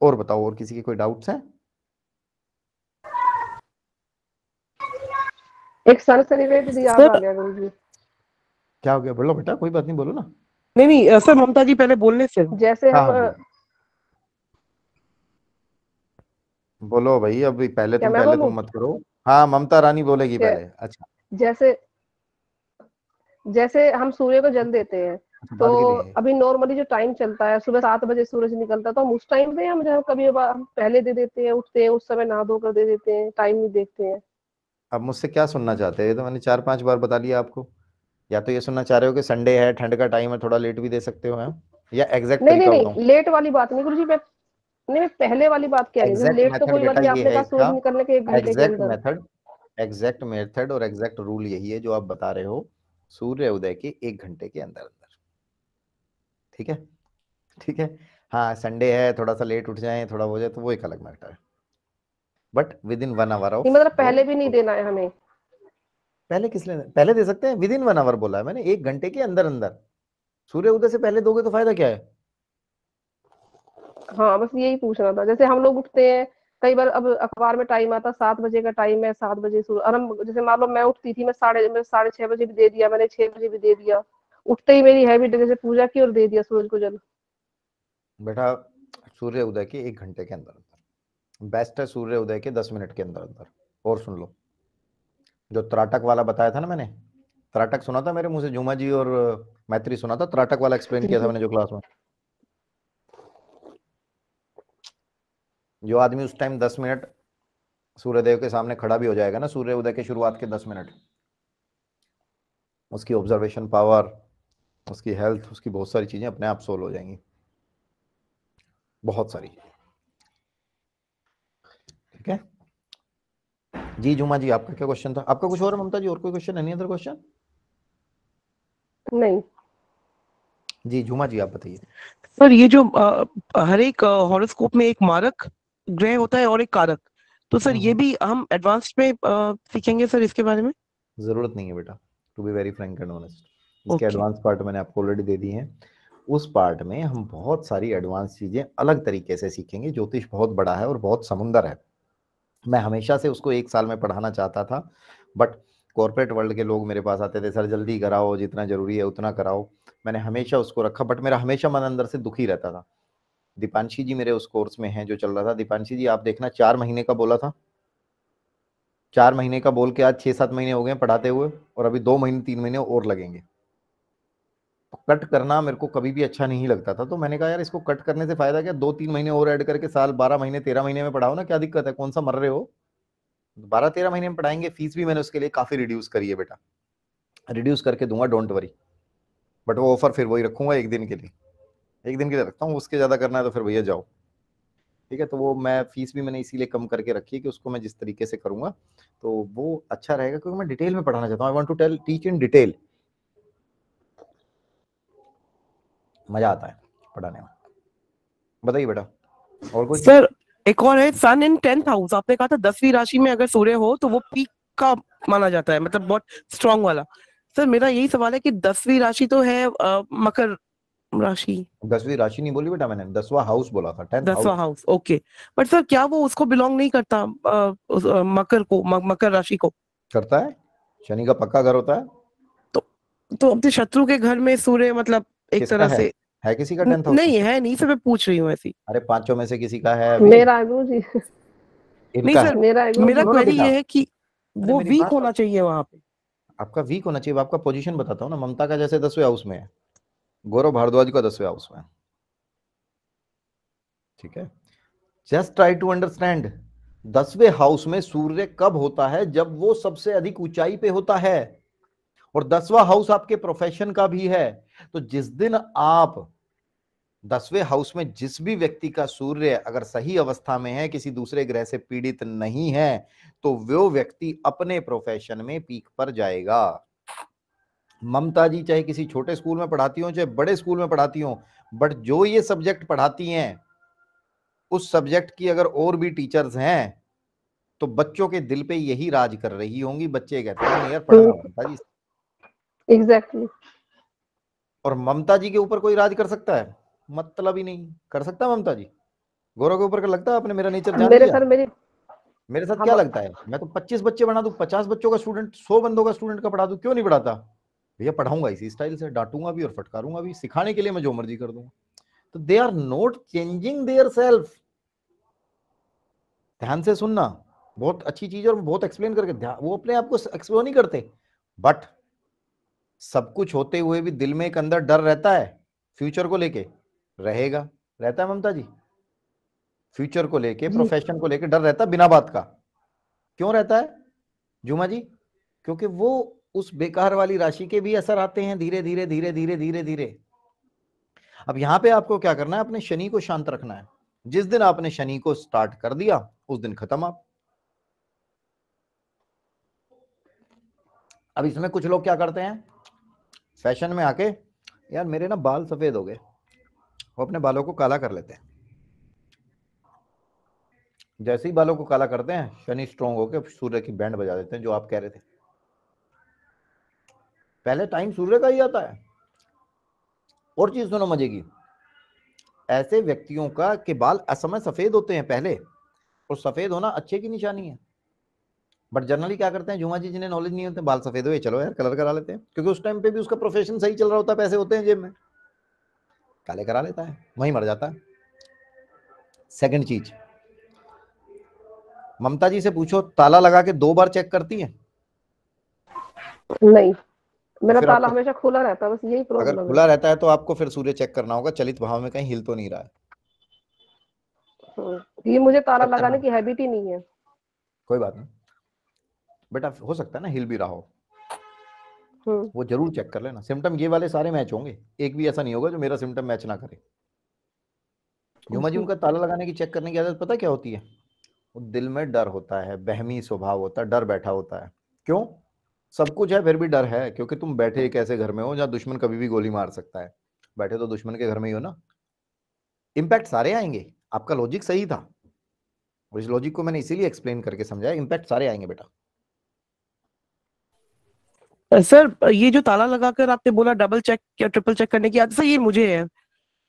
[SPEAKER 1] और बताओ और किसी के कोई डाउट्स हैं
[SPEAKER 2] एक सर से याद आ गया
[SPEAKER 1] क्या हो गया बोलो बेटा कोई बात नहीं बोलो ना
[SPEAKER 3] नहीं नहीं सर ममता जी पहले बोलने से जैसे हाँ, हम हाँ।
[SPEAKER 1] बोलो भाई अभी पहले तुम पहले तुम मत करो हाँ ममता रानी बोलेगी पहले अच्छा
[SPEAKER 2] जैसे जैसे हम सूर्य को जल देते हैं अच्छा, तो अभी नॉर्मली जो टाइम चलता है सुबह सात बजे सूरज निकलता है तो हम उस टाइम पे हम जब कभी हम पहले दे देते हैं उठते हैं उस समय नहा धोकर दे देते हैं टाइम नहीं देखते हैं
[SPEAKER 1] अब मुझसे क्या सुनना चाहते हैं तो मैंने चार पांच बार बता लिया आपको या तो ये सुनना चाह रहे हो कि संडे है ठंड का टाइम है थोड़ा लेट भी दे सकते हो आप या एग्जैक्ट नहीं नहीं, नहीं
[SPEAKER 2] लेट वाली बात नहीं गुरु जी मैं नहीं मैं पहले वाली बात क्या तो मतलब है लेट तो कोई बात नहीं आपने कहा सोच निकलने के एक घंटे के एग्जैक्ट मेथड
[SPEAKER 1] एग्जैक्ट मेथड और एग्जैक्ट रूल यही है जो आप बता रहे हो सूर्य उदय के एक घंटे के अंदर अंदर ठीक है ठीक है हाँ संडे है थोड़ा सा लेट उठ जाए थोड़ा हो जाए तो वो एक अलग मैटर है but within one hour of मतलब
[SPEAKER 2] पहले भी नहीं देना है हमें
[SPEAKER 1] पहले किस लिए पहले दे सकते हैं विद इन वन आवर बोला है मैंने एक घंटे के अंदर अंदर सूर्य उदय से पहले दोगे तो फायदा क्या है
[SPEAKER 2] हाँ बस यही पूछना था जैसे हम लोग उठते हैं कई बार अब अखबार में टाइम आता सात बजे का टाइम है सात बजे सूर्य और हम जैसे मान लो मैं उठती थी मैं साढ़े साढ़े छह बजे भी दे दिया मैंने छह बजे भी दे दिया उठते ही मेरी हैबिट है जैसे पूजा की और दे दिया सूरज को जल
[SPEAKER 1] बेटा सूर्य उदय के एक घंटे के अंदर बेस्ट है सूर्य उदय के दस मिनट के अंदर अंदर और सुन लो जो त्राटक वाला बताया था ना मैंने त्राटक सुना था मेरे मुंह से झूमा जी और मैत्री सुना था त्राटक वाला एक्सप्लेन किया था मैंने जो क्लास में जो आदमी उस टाइम दस मिनट सूर्यदेव के सामने खड़ा भी हो जाएगा ना सूर्य उदय के शुरुआत के दस मिनट उसकी ऑब्जर्वेशन पावर उसकी हेल्थ उसकी बहुत सारी चीजें अपने आप सोल्व हो जाएंगी बहुत सारी ठीक है जी जुमा जी आपका क्या क्वेश्चन था आपका कुछ और ममता जी और कोई क्वेश्चन एनी अदर क्वेश्चन
[SPEAKER 2] नहीं
[SPEAKER 3] जी जुमा जी आप बताइए सर ये जो हर एक हॉरोस्कोप में एक मारक ग्रह होता है और एक कारक तो सर ये हम्म। भी हम एडवांस में सीखेंगे सर इसके बारे में
[SPEAKER 1] जरूरत नहीं है बेटा to be very frank and honest इसके एडवांस पार्ट मैंने आपको ऑलरेडी दे दी है उस पार्ट में हम बहुत सारी एडवांस चीजें अलग तरीके से सीखेंगे ज्योतिष बहुत बड़ा है और बहुत समुंदर है मैं हमेशा से उसको एक साल में पढ़ाना चाहता था बट कॉरपोरेट वर्ल्ड के लोग मेरे पास आते थे सर जल्दी कराओ जितना ज़रूरी है उतना कराओ मैंने हमेशा उसको रखा बट मेरा हमेशा मन अंदर से दुखी रहता था दीपांशी जी मेरे उस कोर्स में हैं जो चल रहा था दीपांशी जी आप देखना चार महीने का बोला था चार महीने का बोल के आज छः सात महीने हो गए पढ़ाते हुए और अभी दो महीने तीन महीने और लगेंगे कट करना मेरे को कभी भी अच्छा नहीं लगता था तो मैंने कहा यार इसको कट करने से फायदा क्या दो तीन महीने और ऐड करके साल बारह महीने तेरह महीने में पढ़ाओ ना क्या दिक्कत है कौन सा मर रहे हो तो बारह तेरह महीने में पढ़ाएंगे फीस भी मैंने उसके लिए काफी रिड्यूस करी है बेटा रिड्यूस करके दूंगा डोंट वरी बट वो ऑफर फिर वही रखूंगा एक दिन के लिए एक दिन के लिए रखता हूँ उसके ज्यादा करना है तो फिर भैया जाओ ठीक है तो वो मैं फीस भी मैंने इसीलिए कम करके रखी है कि उसको मैं जिस तरीके से करूंगा तो वो अच्छा रहेगा क्योंकि मैं डिटेल में पढ़ाना चाहता हूँ I want to tell teach in detail
[SPEAKER 3] मजा आता है पढ़ाने में बताइए बेटा और कुछ सर एक और है सन इन टेंथ हाउस आपने कहा था दसवीं राशि में अगर सूर्य हो तो वो पीक का माना जाता है मतलब बहुत स्ट्रॉन्ग वाला सर मेरा यही सवाल है कि दसवीं राशि तो है आ, मकर राशि दसवीं राशि नहीं बोली बेटा मैंने दसवा हाउस बोला था दसवा हाउस ओके बट सर क्या वो उसको बिलोंग नहीं करता आ, उस, आ, मकर को म, मकर राशि को करता
[SPEAKER 1] है शनि का पक्का घर होता है
[SPEAKER 3] तो तो अपने शत्रु के घर में सूर्य मतलब एक तरह से
[SPEAKER 1] है किसी का टेंथ नहीं
[SPEAKER 3] है नहीं सर मैं पूछ रही हूँ ऐसी अरे पांचों में से किसी का है
[SPEAKER 1] मेरा जी नहीं सर मेरा मेरा क्वेरी ये है
[SPEAKER 2] कि वो वीक होना
[SPEAKER 1] चाहिए वहाँ पे आपका वीक होना चाहिए आपका पोजीशन बताता हूँ ना ममता का जैसे दसवें हाउस में है गौरव भारद्वाज का दसवें हाउस में ठीक है जस्ट ट्राई टू अंडरस्टैंड दसवें हाउस में सूर्य कब होता है जब वो सबसे अधिक ऊंचाई पे होता है और दसवा हाउस आपके प्रोफेशन का भी है तो जिस दिन आप दसवें हाउस में जिस भी व्यक्ति का सूर्य अगर सही अवस्था में है किसी दूसरे ग्रह से पीड़ित नहीं है तो वो व्यक्ति अपने प्रोफेशन में पीक पर जाएगा ममता जी चाहे किसी छोटे स्कूल में पढ़ाती हो चाहे बड़े स्कूल में पढ़ाती हो बट जो ये सब्जेक्ट पढ़ाती हैं उस सब्जेक्ट की अगर और भी टीचर्स हैं तो बच्चों के दिल पे यही राज कर रही होंगी बच्चे कहते हैं यार पढ़ा तो ममता जी
[SPEAKER 2] एग्जैक्टली exactly.
[SPEAKER 1] और ममता जी के ऊपर कोई राज कर सकता है मतलब ही नहीं कर सकता ममता जी गौरव के ऊपर लगता है आपने मेरा नेचर जान मेरे सर मेरे मेरे साथ क्या लगता है मैं तो 25 बच्चे बना दू 50 बच्चों का स्टूडेंट 100 बंदों का स्टूडेंट का पढ़ा दू क्यों नहीं पढ़ाता भैया पढ़ाऊंगा इसी स्टाइल से डांटूंगा भी और फटकारूंगा भी सिखाने के लिए मैं जो मर्जी कर दूंगा तो they are not changing their self ध्यान से सुनना बहुत अच्छी चीज और बहुत एक्सप्लेन करके वो अपने आप को एक्सप्लोर नहीं करते बट सब कुछ होते हुए भी दिल में एक अंदर डर रहता है फ्यूचर को लेके रहेगा रहता है ममता जी फ्यूचर को लेके प्रोफेशन को लेके डर रहता है बिना बात का क्यों रहता है जुमा जी क्योंकि वो उस बेकार वाली राशि के भी असर आते हैं धीरे धीरे धीरे धीरे धीरे धीरे अब यहां पे आपको क्या करना है अपने शनि को शांत रखना है जिस दिन आपने शनि को स्टार्ट कर दिया उस दिन खत्म आप अब इसमें कुछ लोग क्या करते हैं फैशन में आके यार मेरे ना बाल सफ़ेद हो गए वो अपने बालों को काला कर लेते हैं जैसे ही बालों को काला करते हैं शनि स्ट्रोंग होकर सूर्य की बैंड बजा देते हैं जो आप कह रहे थे पहले टाइम सूर्य का ही आता है और चीज सुनो मजे की ऐसे व्यक्तियों का के बाल असमय सफेद होते हैं पहले और सफेद होना अच्छे की निशानी है बट जनरली क्या करते हैं जुमा जी जिन्हें नॉलेज नहीं होते बाल सफेद हुए चलो यार कलर करा लेते हैं क्योंकि उस टाइम पे भी उसका प्रोफेशन सही चल रहा होता है पैसे होते हैं जेब में काले करा लेता है वहीं मर जाता है सेकेंड चीज ममता जी से पूछो ताला लगा के दो बार चेक करती है नहीं मेरा ताला
[SPEAKER 2] हमेशा खुला रहता है बस यही प्रॉब्लम अगर खुला
[SPEAKER 1] रहता है तो आपको फिर सूर्य चेक करना होगा चलित भाव में कहीं हिल तो नहीं रहा है हम्म। ये मुझे ताला लगाने की
[SPEAKER 2] हैबिट ही नहीं है
[SPEAKER 1] कोई बात नहीं बेटा हो सकता है ना हिल भी रहा हो हम्म। वो जरूर चेक कर लेना सिम्टम ये वाले सारे मैच होंगे एक भी ऐसा नहीं होगा जो मेरा सिम्टम मैच ना करे युमा जी उनका ताला लगाने की चेक करने की आदत पता क्या होती है वो दिल में डर होता है बहमी स्वभाव होता है डर बैठा होता है क्यों सब कुछ है फिर भी डर है क्योंकि तुम बैठे एक ऐसे घर में हो जहाँ दुश्मन कभी भी गोली मार सकता है बैठे तो दुश्मन के घर में ही हो ना इम्पैक्ट सारे आएंगे आपका लॉजिक सही था और इस लॉजिक को मैंने इसीलिए एक्सप्लेन करके समझाया इम्पैक्ट सारे आएंगे बेटा
[SPEAKER 3] सर ये जो ताला लगाकर आपने बोला डबल चेक या ट्रिपल चेक करने की आदत सर ये मुझे है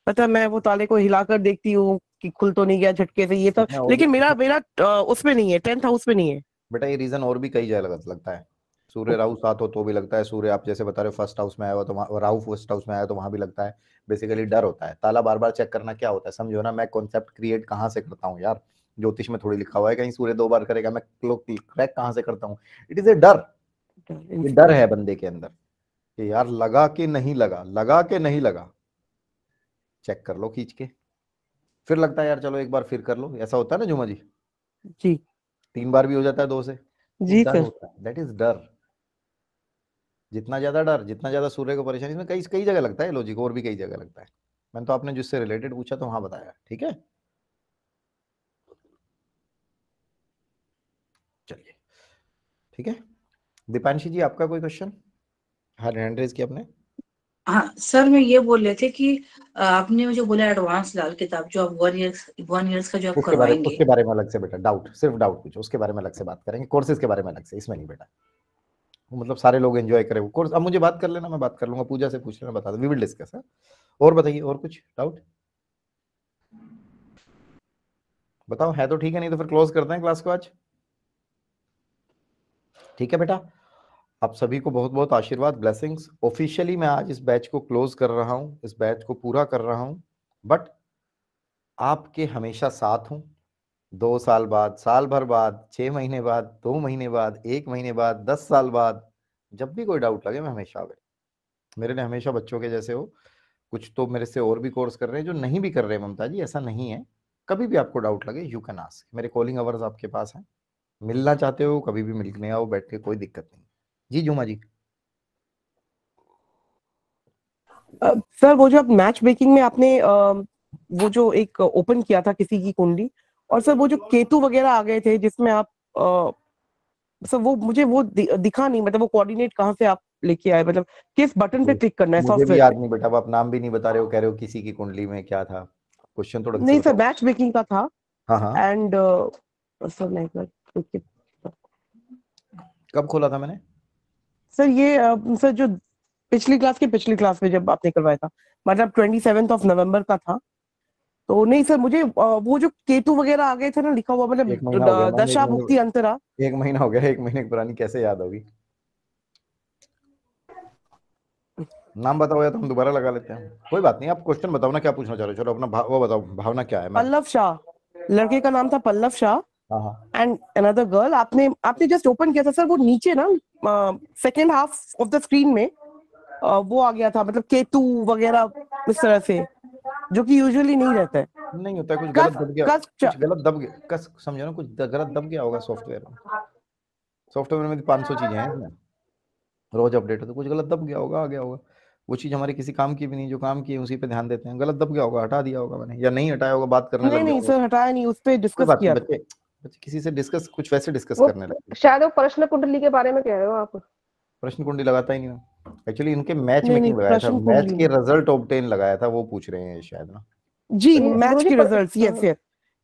[SPEAKER 3] पता मैं वो ताले को हिलाकर देखती हूँ कि खुल तो नहीं गया झटके से ये सब लेकिन मेरा मेरा
[SPEAKER 1] उसमें नहीं है टेंथ हाउस में नहीं है बेटा ये रीजन और भी कई जगह लगता है सूर्य राहु साथ हो तो भी लगता है सूर्य आप जैसे बता रहे हो फर्स्ट हाउस में आया हो तो वहाँ राहु फर्स्ट हाउस में आया तो वहाँ भी लगता है बेसिकली डर होता है ताला बार बार चेक करना क्या होता है समझो ना मैं कॉन्सेप्ट क्रिएट कहाँ से करता हूँ यार ज्योतिष में थोड़ी लिखा हुआ है कहीं सूर्य दो बार करेगा मैं क्रैक कहाँ से करता हूँ इट इज ए डर है ये डर है बंदे के अंदर कि यार लगा के नहीं लगा लगा के नहीं लगा चेक कर लो खींच के फिर लगता है यार चलो एक बार फिर कर लो ऐसा होता है ना जुमा जी जी तीन बार भी हो जाता है दो से जी सर दैट इज डर जितना ज्यादा डर जितना ज्यादा सूर्य को परेशानी इसमें कई कई जगह लगता है लॉजिक और भी कई जगह लगता है मैंने तो आपने जिससे रिलेटेड पूछा तो वहां बताया ठीक है चलिए ठीक है दीपांशी जी आपका कोई क्वेश्चन हाँ रेज किया आपने
[SPEAKER 2] हाँ सर मैं ये बोल रहे थे कि आपने मुझे बोला एडवांस लाल किताब जो आप वन इयर्स वन इयर्स का जो आप उसके बारे, उसके
[SPEAKER 1] बारे में अलग से बेटा डाउट सिर्फ डाउट पूछो उसके बारे में अलग से बात करेंगे कोर्सेज के बारे में अलग से इसमें नहीं बेटा मतलब सारे लोग एंजॉय करें वो कोर्स अब मुझे बात कर लेना मैं बात कर लूंगा पूजा से पूछ लेना बता दो वी विल डिस्कस है और बताइए और कुछ डाउट बताओ है तो ठीक है नहीं तो फिर क्लोज करते हैं क्लास को आज ठीक है बेटा आप सभी को बहुत बहुत आशीर्वाद ब्लेसिंग्स ऑफिशियली मैं आज इस बैच को क्लोज कर रहा हूँ इस बैच को पूरा कर रहा हूँ बट आपके हमेशा साथ हूँ दो साल बाद साल भर बाद छः महीने बाद दो महीने बाद एक महीने बाद दस साल बाद जब भी कोई डाउट लगे मैं हमेशा अवेलेबल मेरे लिए हमेशा बच्चों के जैसे हो कुछ तो मेरे से और भी कोर्स कर रहे हैं जो नहीं भी कर रहे ममता जी ऐसा नहीं है कभी भी आपको डाउट लगे यू कैन आस्क मेरे कॉलिंग आवर्स आपके पास हैं मिलना चाहते हो कभी भी मिलने आओ बैठ के कोई दिक्कत नहीं
[SPEAKER 3] जी जुमा जी सर वो जो मैच मेकिंग में आपने वो जो एक ओपन किया था किसी की कुंडली और सर वो जो केतु वगैरह आ गए थे जिसमें आप सर वो मुझे वो दि, दिखा नहीं मतलब वो कोऑर्डिनेट कहाँ से आप लेके आए मतलब किस बटन पे क्लिक करना है सॉफ्टवेयर याद नहीं
[SPEAKER 1] बेटा आप नाम भी नहीं बता रहे हो कह रहे हो किसी की कुंडली में क्या था क्वेश्चन थोड़ा नहीं सर
[SPEAKER 3] मैच मेकिंग का था एंड हाँ, हाँ। सर कब खोला था मैंने सर ये सर जो पिछली क्लास के पिछली क्लास में जब आपने करवाया था मतलब ट्वेंटी सेवन ऑफ नवम्बर का था तो नहीं सर मुझे वो जो केतु वगैरह आ गए थे ना लिखा हुआ मतलब दशा मुक्ति अंतरा
[SPEAKER 1] एक महीना हो गया एक महीने की पुरानी कैसे याद होगी नाम बताओ या तो हम दोबारा लगा लेते हैं कोई बात नहीं आप क्वेश्चन बताओ ना क्या पूछना चाह रहे हो चलो अपना भाव, वो बताओ भावना क्या है पल्लव
[SPEAKER 3] शाह लड़के का नाम था Pallav Shah and another girl आपने आपने जस्ट ओपन किया था सर वो नीचे ना second half of the screen में uh, वो आ गया था मतलब केतु वगैरह इस तरह से जो कि यूजुअली नहीं रहता है
[SPEAKER 1] नहीं होता है कुछ गलत दब गया
[SPEAKER 3] कुछ गलत दब
[SPEAKER 1] गया कस समझो ना कुछ गलत दब गया होगा सॉफ्टवेयर में सॉफ्टवेयर में 500 तो चीजें हैं इसमें रोज अपडेट होता कुछ गलत दब गया होगा आ गया होगा वो चीज हमारे किसी काम की भी नहीं जो काम की है उसी पे ध्यान देते हैं गलत दब गया होगा हटा दिया होगा मैंने या नहीं हटाया होगा बात करने नहीं नहीं
[SPEAKER 3] सर हटाया नहीं उस पर डिस्कस
[SPEAKER 1] किया किसी से डिस्कस कुछ वैसे डिस्कस करने लगे
[SPEAKER 2] शायद वो प्रश्न कुंडली के बारे में कह रहे हो आप
[SPEAKER 1] प्रश्न कुंडली लगाता ही नहीं एक्चुअली इनके मैच में नहीं, लगाया था मैच के रिजल्ट ऑब्टेन लगाया था वो पूछ रहे हैं शायद ना
[SPEAKER 3] जी तो मैच के results yes yes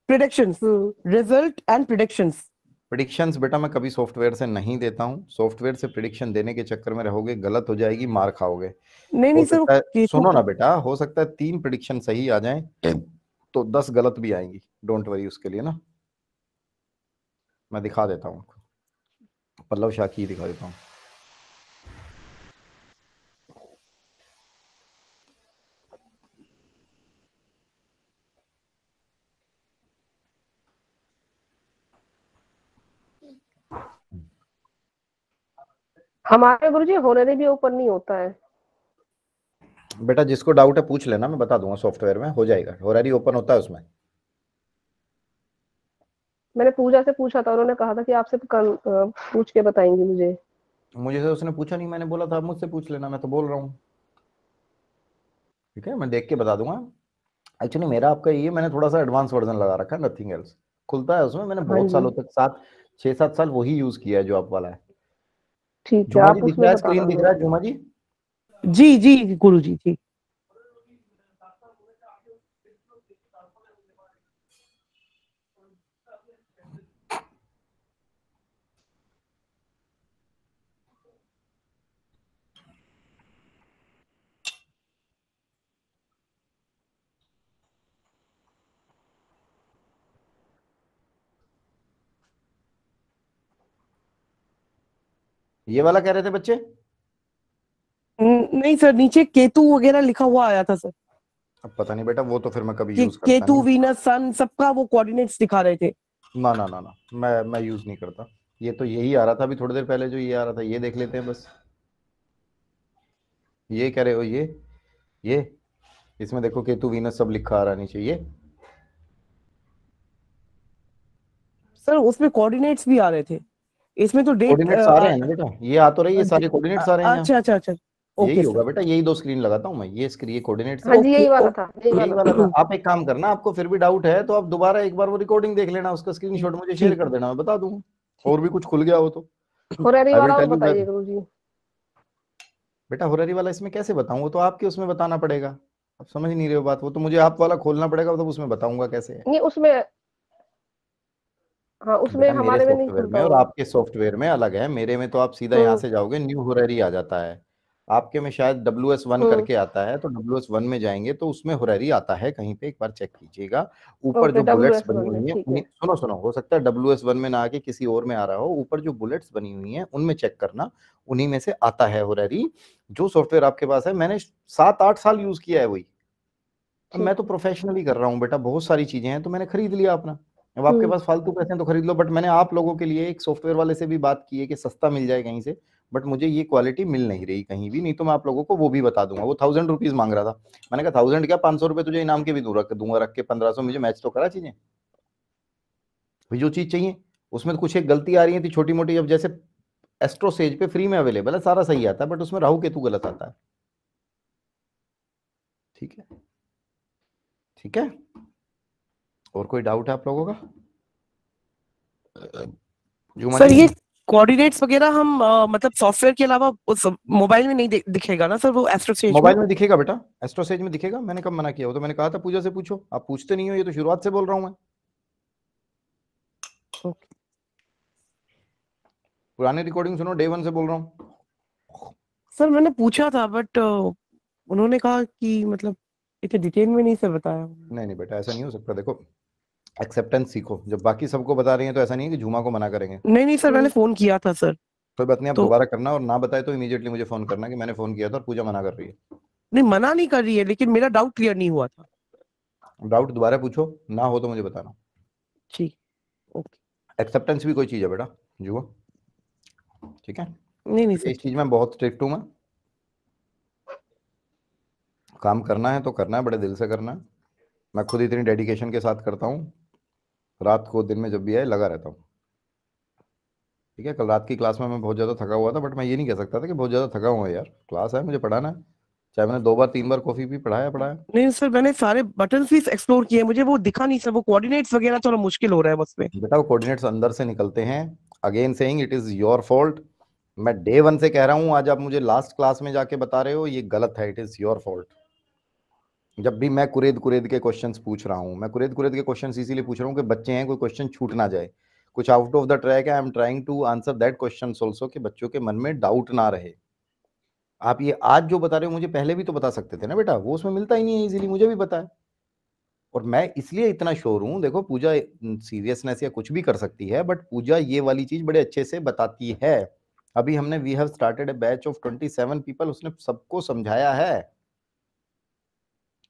[SPEAKER 3] predictions result and predictions
[SPEAKER 1] predictions बेटा मैं कभी सॉफ्टवेयर से नहीं देता हूँ सॉफ्टवेयर से प्रेडिक्शन देने के चक्कर में रहोगे गलत हो जाएगी मार खाओगे
[SPEAKER 3] नहीं नहीं सर
[SPEAKER 1] सुनो ना बेटा हो सकता है तीन प्रेडिक्शन सही आ जाएं तो दस गलत भी आएंगी डोंट वरी उसके लिए ना मैं दिखा देता हूँ आपको पल्लव शाह की दिखा देता हूँ
[SPEAKER 2] हमारे गुरु जी दे भी ओपन नहीं होता है
[SPEAKER 1] बेटा जिसको डाउट है पूछ लेना मैं बता दूंगा सॉफ्टवेयर में हो जाएगा रही ओपन होता है उसमें
[SPEAKER 2] मैंने पूजा से पूछा था उन्होंने कहा था कि आपसे पूछ के बताएंगी मुझे
[SPEAKER 1] मुझे से तो उसने पूछा नहीं मैंने बोला था मुझसे पूछ लेना मैं तो बोल रहा हूँ ठीक है मैं देख के बता दूंगा एक्चुअली मेरा आपका ये मैंने थोड़ा सा एडवांस वर्जन लगा रखा है नथिंग एल्स खुलता है उसमें मैंने बहुत हाँ सालों तक सात छह सात साल वही यूज किया है जो आप वाला है
[SPEAKER 3] ठीक है आप उसमें दिख रहा है जुमा जी जी जी गुरु जी जी ये वाला कह रहे थे बच्चे नहीं सर नीचे केतु वगैरह लिखा हुआ आया था सर
[SPEAKER 1] अब पता नहीं बेटा वो तो फिर मैं कभी यूज करता केतु
[SPEAKER 3] वीनस सन सबका वो कोऑर्डिनेट्स दिखा रहे थे
[SPEAKER 1] ना ना ना ना मैं मैं यूज नहीं करता ये तो यही आ रहा था अभी थोड़ी देर पहले जो ये आ रहा था ये देख लेते हैं बस ये कह रहे हो ये ये इसमें देखो केतु वीनस सब लिखा आ रहा नीचे ये
[SPEAKER 3] सर उसमें कोऑर्डिनेट्स भी आ रहे थे इसमें तो डेट कोऑर्डिनेट सारे हैं बेटा
[SPEAKER 1] ये आ तो रही है हाँ, सारे कोऑर्डिनेट्स आ रहे हैं अच्छा
[SPEAKER 3] अच्छा अच्छा ओके यही होगा बेटा
[SPEAKER 1] यही दो स्क्रीन लगाता हूँ मैं ये स्क्रीन ये कोऑर्डिनेट्स हां जी यही वाला
[SPEAKER 2] था यही वाला
[SPEAKER 1] था आप एक काम करना आपको फिर भी डाउट है तो आप दोबारा एक बार वो रिकॉर्डिंग देख लेना उसका स्क्रीनशॉट मुझे शेयर कर देना मैं बता दूंगा और भी कुछ खुल गया हो तो
[SPEAKER 2] होरारी वाला बताइए गुरुजी
[SPEAKER 1] बेटा होरारी वाला इसमें कैसे बताऊं वो तो आपके उसमें बताना पड़ेगा आप समझ नहीं रहे हो बात वो तो मुझे आप वाला खोलना पड़ेगा तो उसमें बताऊंगा कैसे
[SPEAKER 2] नहीं उसमें हाँ उसमें हमारे में नहीं में और आपके
[SPEAKER 1] सॉफ्टवेयर में अलग है मेरे में तो आप सीधा यहाँ हम्म। से जाओगे न्यू हुररी आ जाता है आपके में शायद डब्ल्यू एस वन करके आता है तो डब्ल्यू एस वन में जाएंगे तो उसमें हुररी आता है कहीं पे एक बार चेक कीजिएगा ऊपर जो बुलेट्स बनी हुई है सुनो सुनो हो सकता है डब्ल्यू एस वन में ना आके किसी और में आ रहा हो ऊपर जो बुलेट्स बनी हुई है उनमें चेक करना उन्हीं में से आता है हुररी जो सॉफ्टवेयर आपके पास है मैंने सात आठ साल यूज किया है वही मैं तो प्रोफेशनली कर रहा हूँ बेटा बहुत सारी चीजें हैं तो मैंने खरीद लिया अपना अब आपके पास फालतू पैसे हैं तो खरीद लो बट मैंने आप लोगों के लिए एक सॉफ्टवेयर वाले से भी बात की है कि सस्ता मिल जाए कहीं से बट मुझे ये क्वालिटी मिल नहीं रही कहीं भी नहीं तो मैं आप लोगों को वो भी बता दूंगा वो थाउजेंड रुपीज मांग रहा था मैंने कहा थाउजेंड क्या पांच सौ रुपए तुझे इनाम के भी दूर रख दूंगा रख के पंद्रह सौ मुझे मैच तो करा चीजें जो चीज चाहिए उसमें तो कुछ एक गलती आ रही थी छोटी मोटी अब जैसे एस्ट्रो सेज पे फ्री में अवेलेबल है सारा सही आता है बट उसमें राहु केतु गलत आता है ठीक है ठीक है और कोई डाउट है आप लोगों का सर ये
[SPEAKER 3] कोऑर्डिनेट्स वगैरह हम आ, मतलब सॉफ्टवेयर के अलावा मोबाइल में नहीं दिखेगा ना सर वो एस्ट्रोसेज मोबाइल में? दिखेगा बेटा एस्ट्रोसेज में
[SPEAKER 1] दिखेगा मैंने कब मना किया वो तो मैंने कहा था पूजा से पूछो आप पूछते नहीं हो ये तो शुरुआत से बोल रहा हूं मैं ओके पुराने रिकॉर्डिंग सुनो डे 1 से बोल रहा
[SPEAKER 3] हूं सर मैंने पूछा था बट उन्होंने कहा कि मतलब इतने डिटेल में नहीं सर बताया
[SPEAKER 1] नहीं नहीं बेटा ऐसा नहीं हो सकता देखो एक्सेप्टेंस सीखो जब बाकी सबको बता रही है तो ऐसा नहीं है कि जुमा को मना करेंगे
[SPEAKER 3] नहीं नहीं सर मैंने तो- फोन किया था सर
[SPEAKER 1] कोई बात नहीं आप तो- दोबारा करना और ना बताए तो इमीडिएटली मुझे फोन करना कि मैंने फोन किया था और पूजा मना कर रही है
[SPEAKER 3] नहीं मना नहीं कर रही है लेकिन
[SPEAKER 1] मेरा डाउट क्लियर नहीं हुआ था डाउट दोबारा पूछो ना हो तो मुझे बताना ठीक ओके एक्सेप्टेंस भी कोई चीज है बेटा जुआ ठीक है नहीं नहीं इस चीज में बहुत स्ट्रिक्ट हूँ मैं काम करना है तो करना है बड़े दिल से करना है मैं खुद इतनी डेडिकेशन के साथ करता हूँ रात को दिन में जब भी आए लगा रहता हूँ ठीक है कल रात की क्लास में मैं बहुत ज़्यादा थका हुआ था बट मैं ये नहीं कह सकता था कि बहुत ज़्यादा थका हुआ यार क्लास है मुझे पढ़ाना है चाहे मैंने दो बार तीन बार कॉफी भी पढ़ाया पढ़ाया
[SPEAKER 3] नहीं सर मैंने सारे बटन भी एक्सप्लोर किए मुझे वो दिखा नहीं सर वो कोऑर्डिनेट्स वगैरह थोड़ा मुश्किल हो रहा है बस पे बेटा वो कोऑर्डिनेट्स अंदर से निकलते हैं again saying it is your fault मैं डे
[SPEAKER 1] वन से कह रहा हूँ आज आप मुझे लास्ट क्लास में जाके बता रहे हो ये गलत है इट इज योर फॉल्ट जब भी मैं कुरेद कुरेद के क्वेश्चंस पूछ रहा हूँ मैं कुरेद कुरेद के क्वेश्चंस इसीलिए पूछ रहा हूँ कि बच्चे हैं कोई क्वेश्चन छूट ना जाए कुछ आउट ऑफ द ट्रैक है I am trying to answer that question also कि बच्चों के मन में डाउट ना रहे आप ये आज जो बता रहे हो मुझे पहले भी तो बता सकते थे ना बेटा वो उसमें मिलता ही नहीं है इजिली मुझे भी पता है और मैं इसलिए इतना शोर हूँ देखो पूजा सीरियसनेस या कुछ भी कर सकती है बट पूजा ये वाली चीज बड़े अच्छे से बताती है अभी हमने we have started a batch of 27 people उसने सबको समझाया है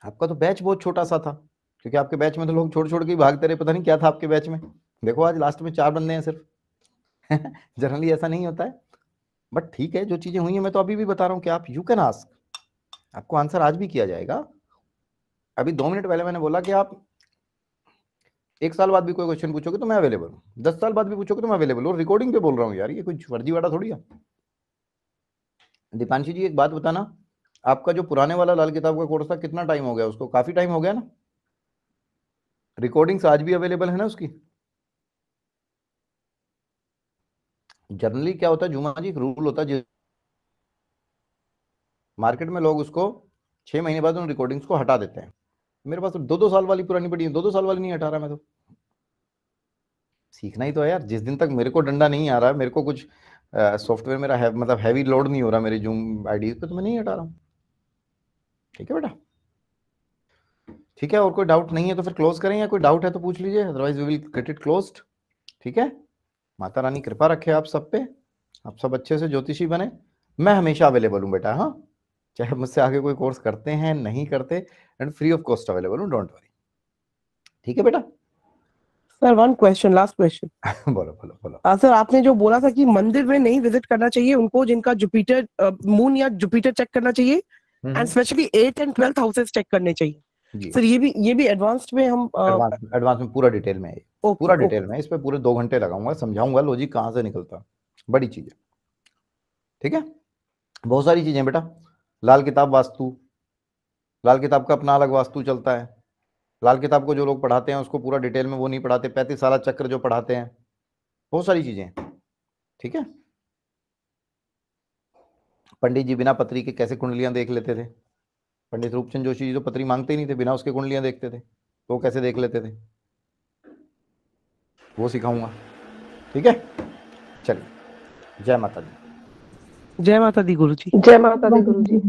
[SPEAKER 1] आपका तो बैच बहुत छोटा सा था क्योंकि आपके बैच में तो लोग छोड़ छोड़ के भागते रहे पता नहीं क्या था आपके बैच में देखो आज लास्ट में चार बंदे हैं सिर्फ जनरली ऐसा नहीं होता है बट ठीक है जो चीजें हुई हैं मैं तो अभी भी बता रहा हूँ कि आप यू कैन आस्क आपको आंसर आज भी किया जाएगा अभी दो मिनट पहले मैंने बोला कि आप एक साल बाद भी कोई क्वेश्चन पूछोगे तो मैं अवेलेबल हूँ दस साल बाद भी पूछोगे तो मैं अवेलेबल हूँ रिकॉर्डिंग पे बोल रहा हूँ यार ये कुछ वाडा थोड़ी है दीपांशी जी एक बात बताना आपका जो पुराने वाला लाल किताब का कोर्स था कितना टाइम हो गया उसको काफी टाइम हो गया ना रिकॉर्डिंग्स आज भी अवेलेबल है ना उसकी जनरली क्या होता है जुमा जी रूल होता है मार्केट में लोग उसको छह महीने बाद उन रिकॉर्डिंग्स को हटा देते हैं मेरे पास तो दो दो साल वाली पुरानी पड़ी है दो दो साल वाली नहीं हटा रहा मैं तो सीखना ही तो है यार जिस दिन तक मेरे को डंडा नहीं आ रहा मेरे को कुछ सॉफ्टवेयर मेरा है, मतलब हैवी लोड नहीं हो रहा मेरे जूम आईडी पे तो मैं नहीं हटा रहा हूँ ठीक है बेटा ठीक है और कोई डाउट नहीं है तो फिर क्लोज करें या कोई डाउट है तो पूछ लीजिए otherwise we will get it closed ठीक है माता रानी कृपा रखे आप सब पे आप सब अच्छे से ज्योतिषी बने मैं हमेशा अवेलेबल हूँ बेटा हाँ चाहे मुझसे आगे कोई कोर्स करते हैं नहीं करते and free of cost available हूँ डोंट वरी ठीक है बेटा
[SPEAKER 3] sir one question last question बोलो बोलो बोलो आ, हाँ, सर आपने जो बोला था कि मंदिर में नहीं विजिट करना चाहिए उनको जिनका जुपिटर मून या जुपिटर चेक करना चाहिए and specially eight and twelfth houses check करने चाहिए सर ये भी ये भी एडवांस्ड में हम
[SPEAKER 1] एडवांस में पूरा डिटेल में है okay, पूरा डिटेल में इस पे पूरे दो घंटे लगाऊंगा समझाऊंगा लॉजिक कहाँ से निकलता बड़ी चीज है ठीक है बहुत सारी चीजें बेटा लाल किताब वास्तु लाल किताब का अपना अलग वास्तु चलता है लाल किताब को जो लोग पढ़ाते हैं उसको पूरा डिटेल में वो नहीं पढ़ाते पैंतीस साल चक्र जो पढ़ाते हैं बहुत सारी चीजें ठीक है थीके? पंडित जी बिना पत्री के कैसे कुंडलियां देख लेते थे पंडित रूपचंद जोशी जी तो पत्री मांगते ही नहीं थे बिना उसके कुंडलियां देखते थे तो वो कैसे देख लेते थे वो सिखाऊंगा ठीक है चलिए जय माता दी
[SPEAKER 3] जय माता दी गुरु जी जय माता दी गुरु जी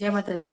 [SPEAKER 2] जय माता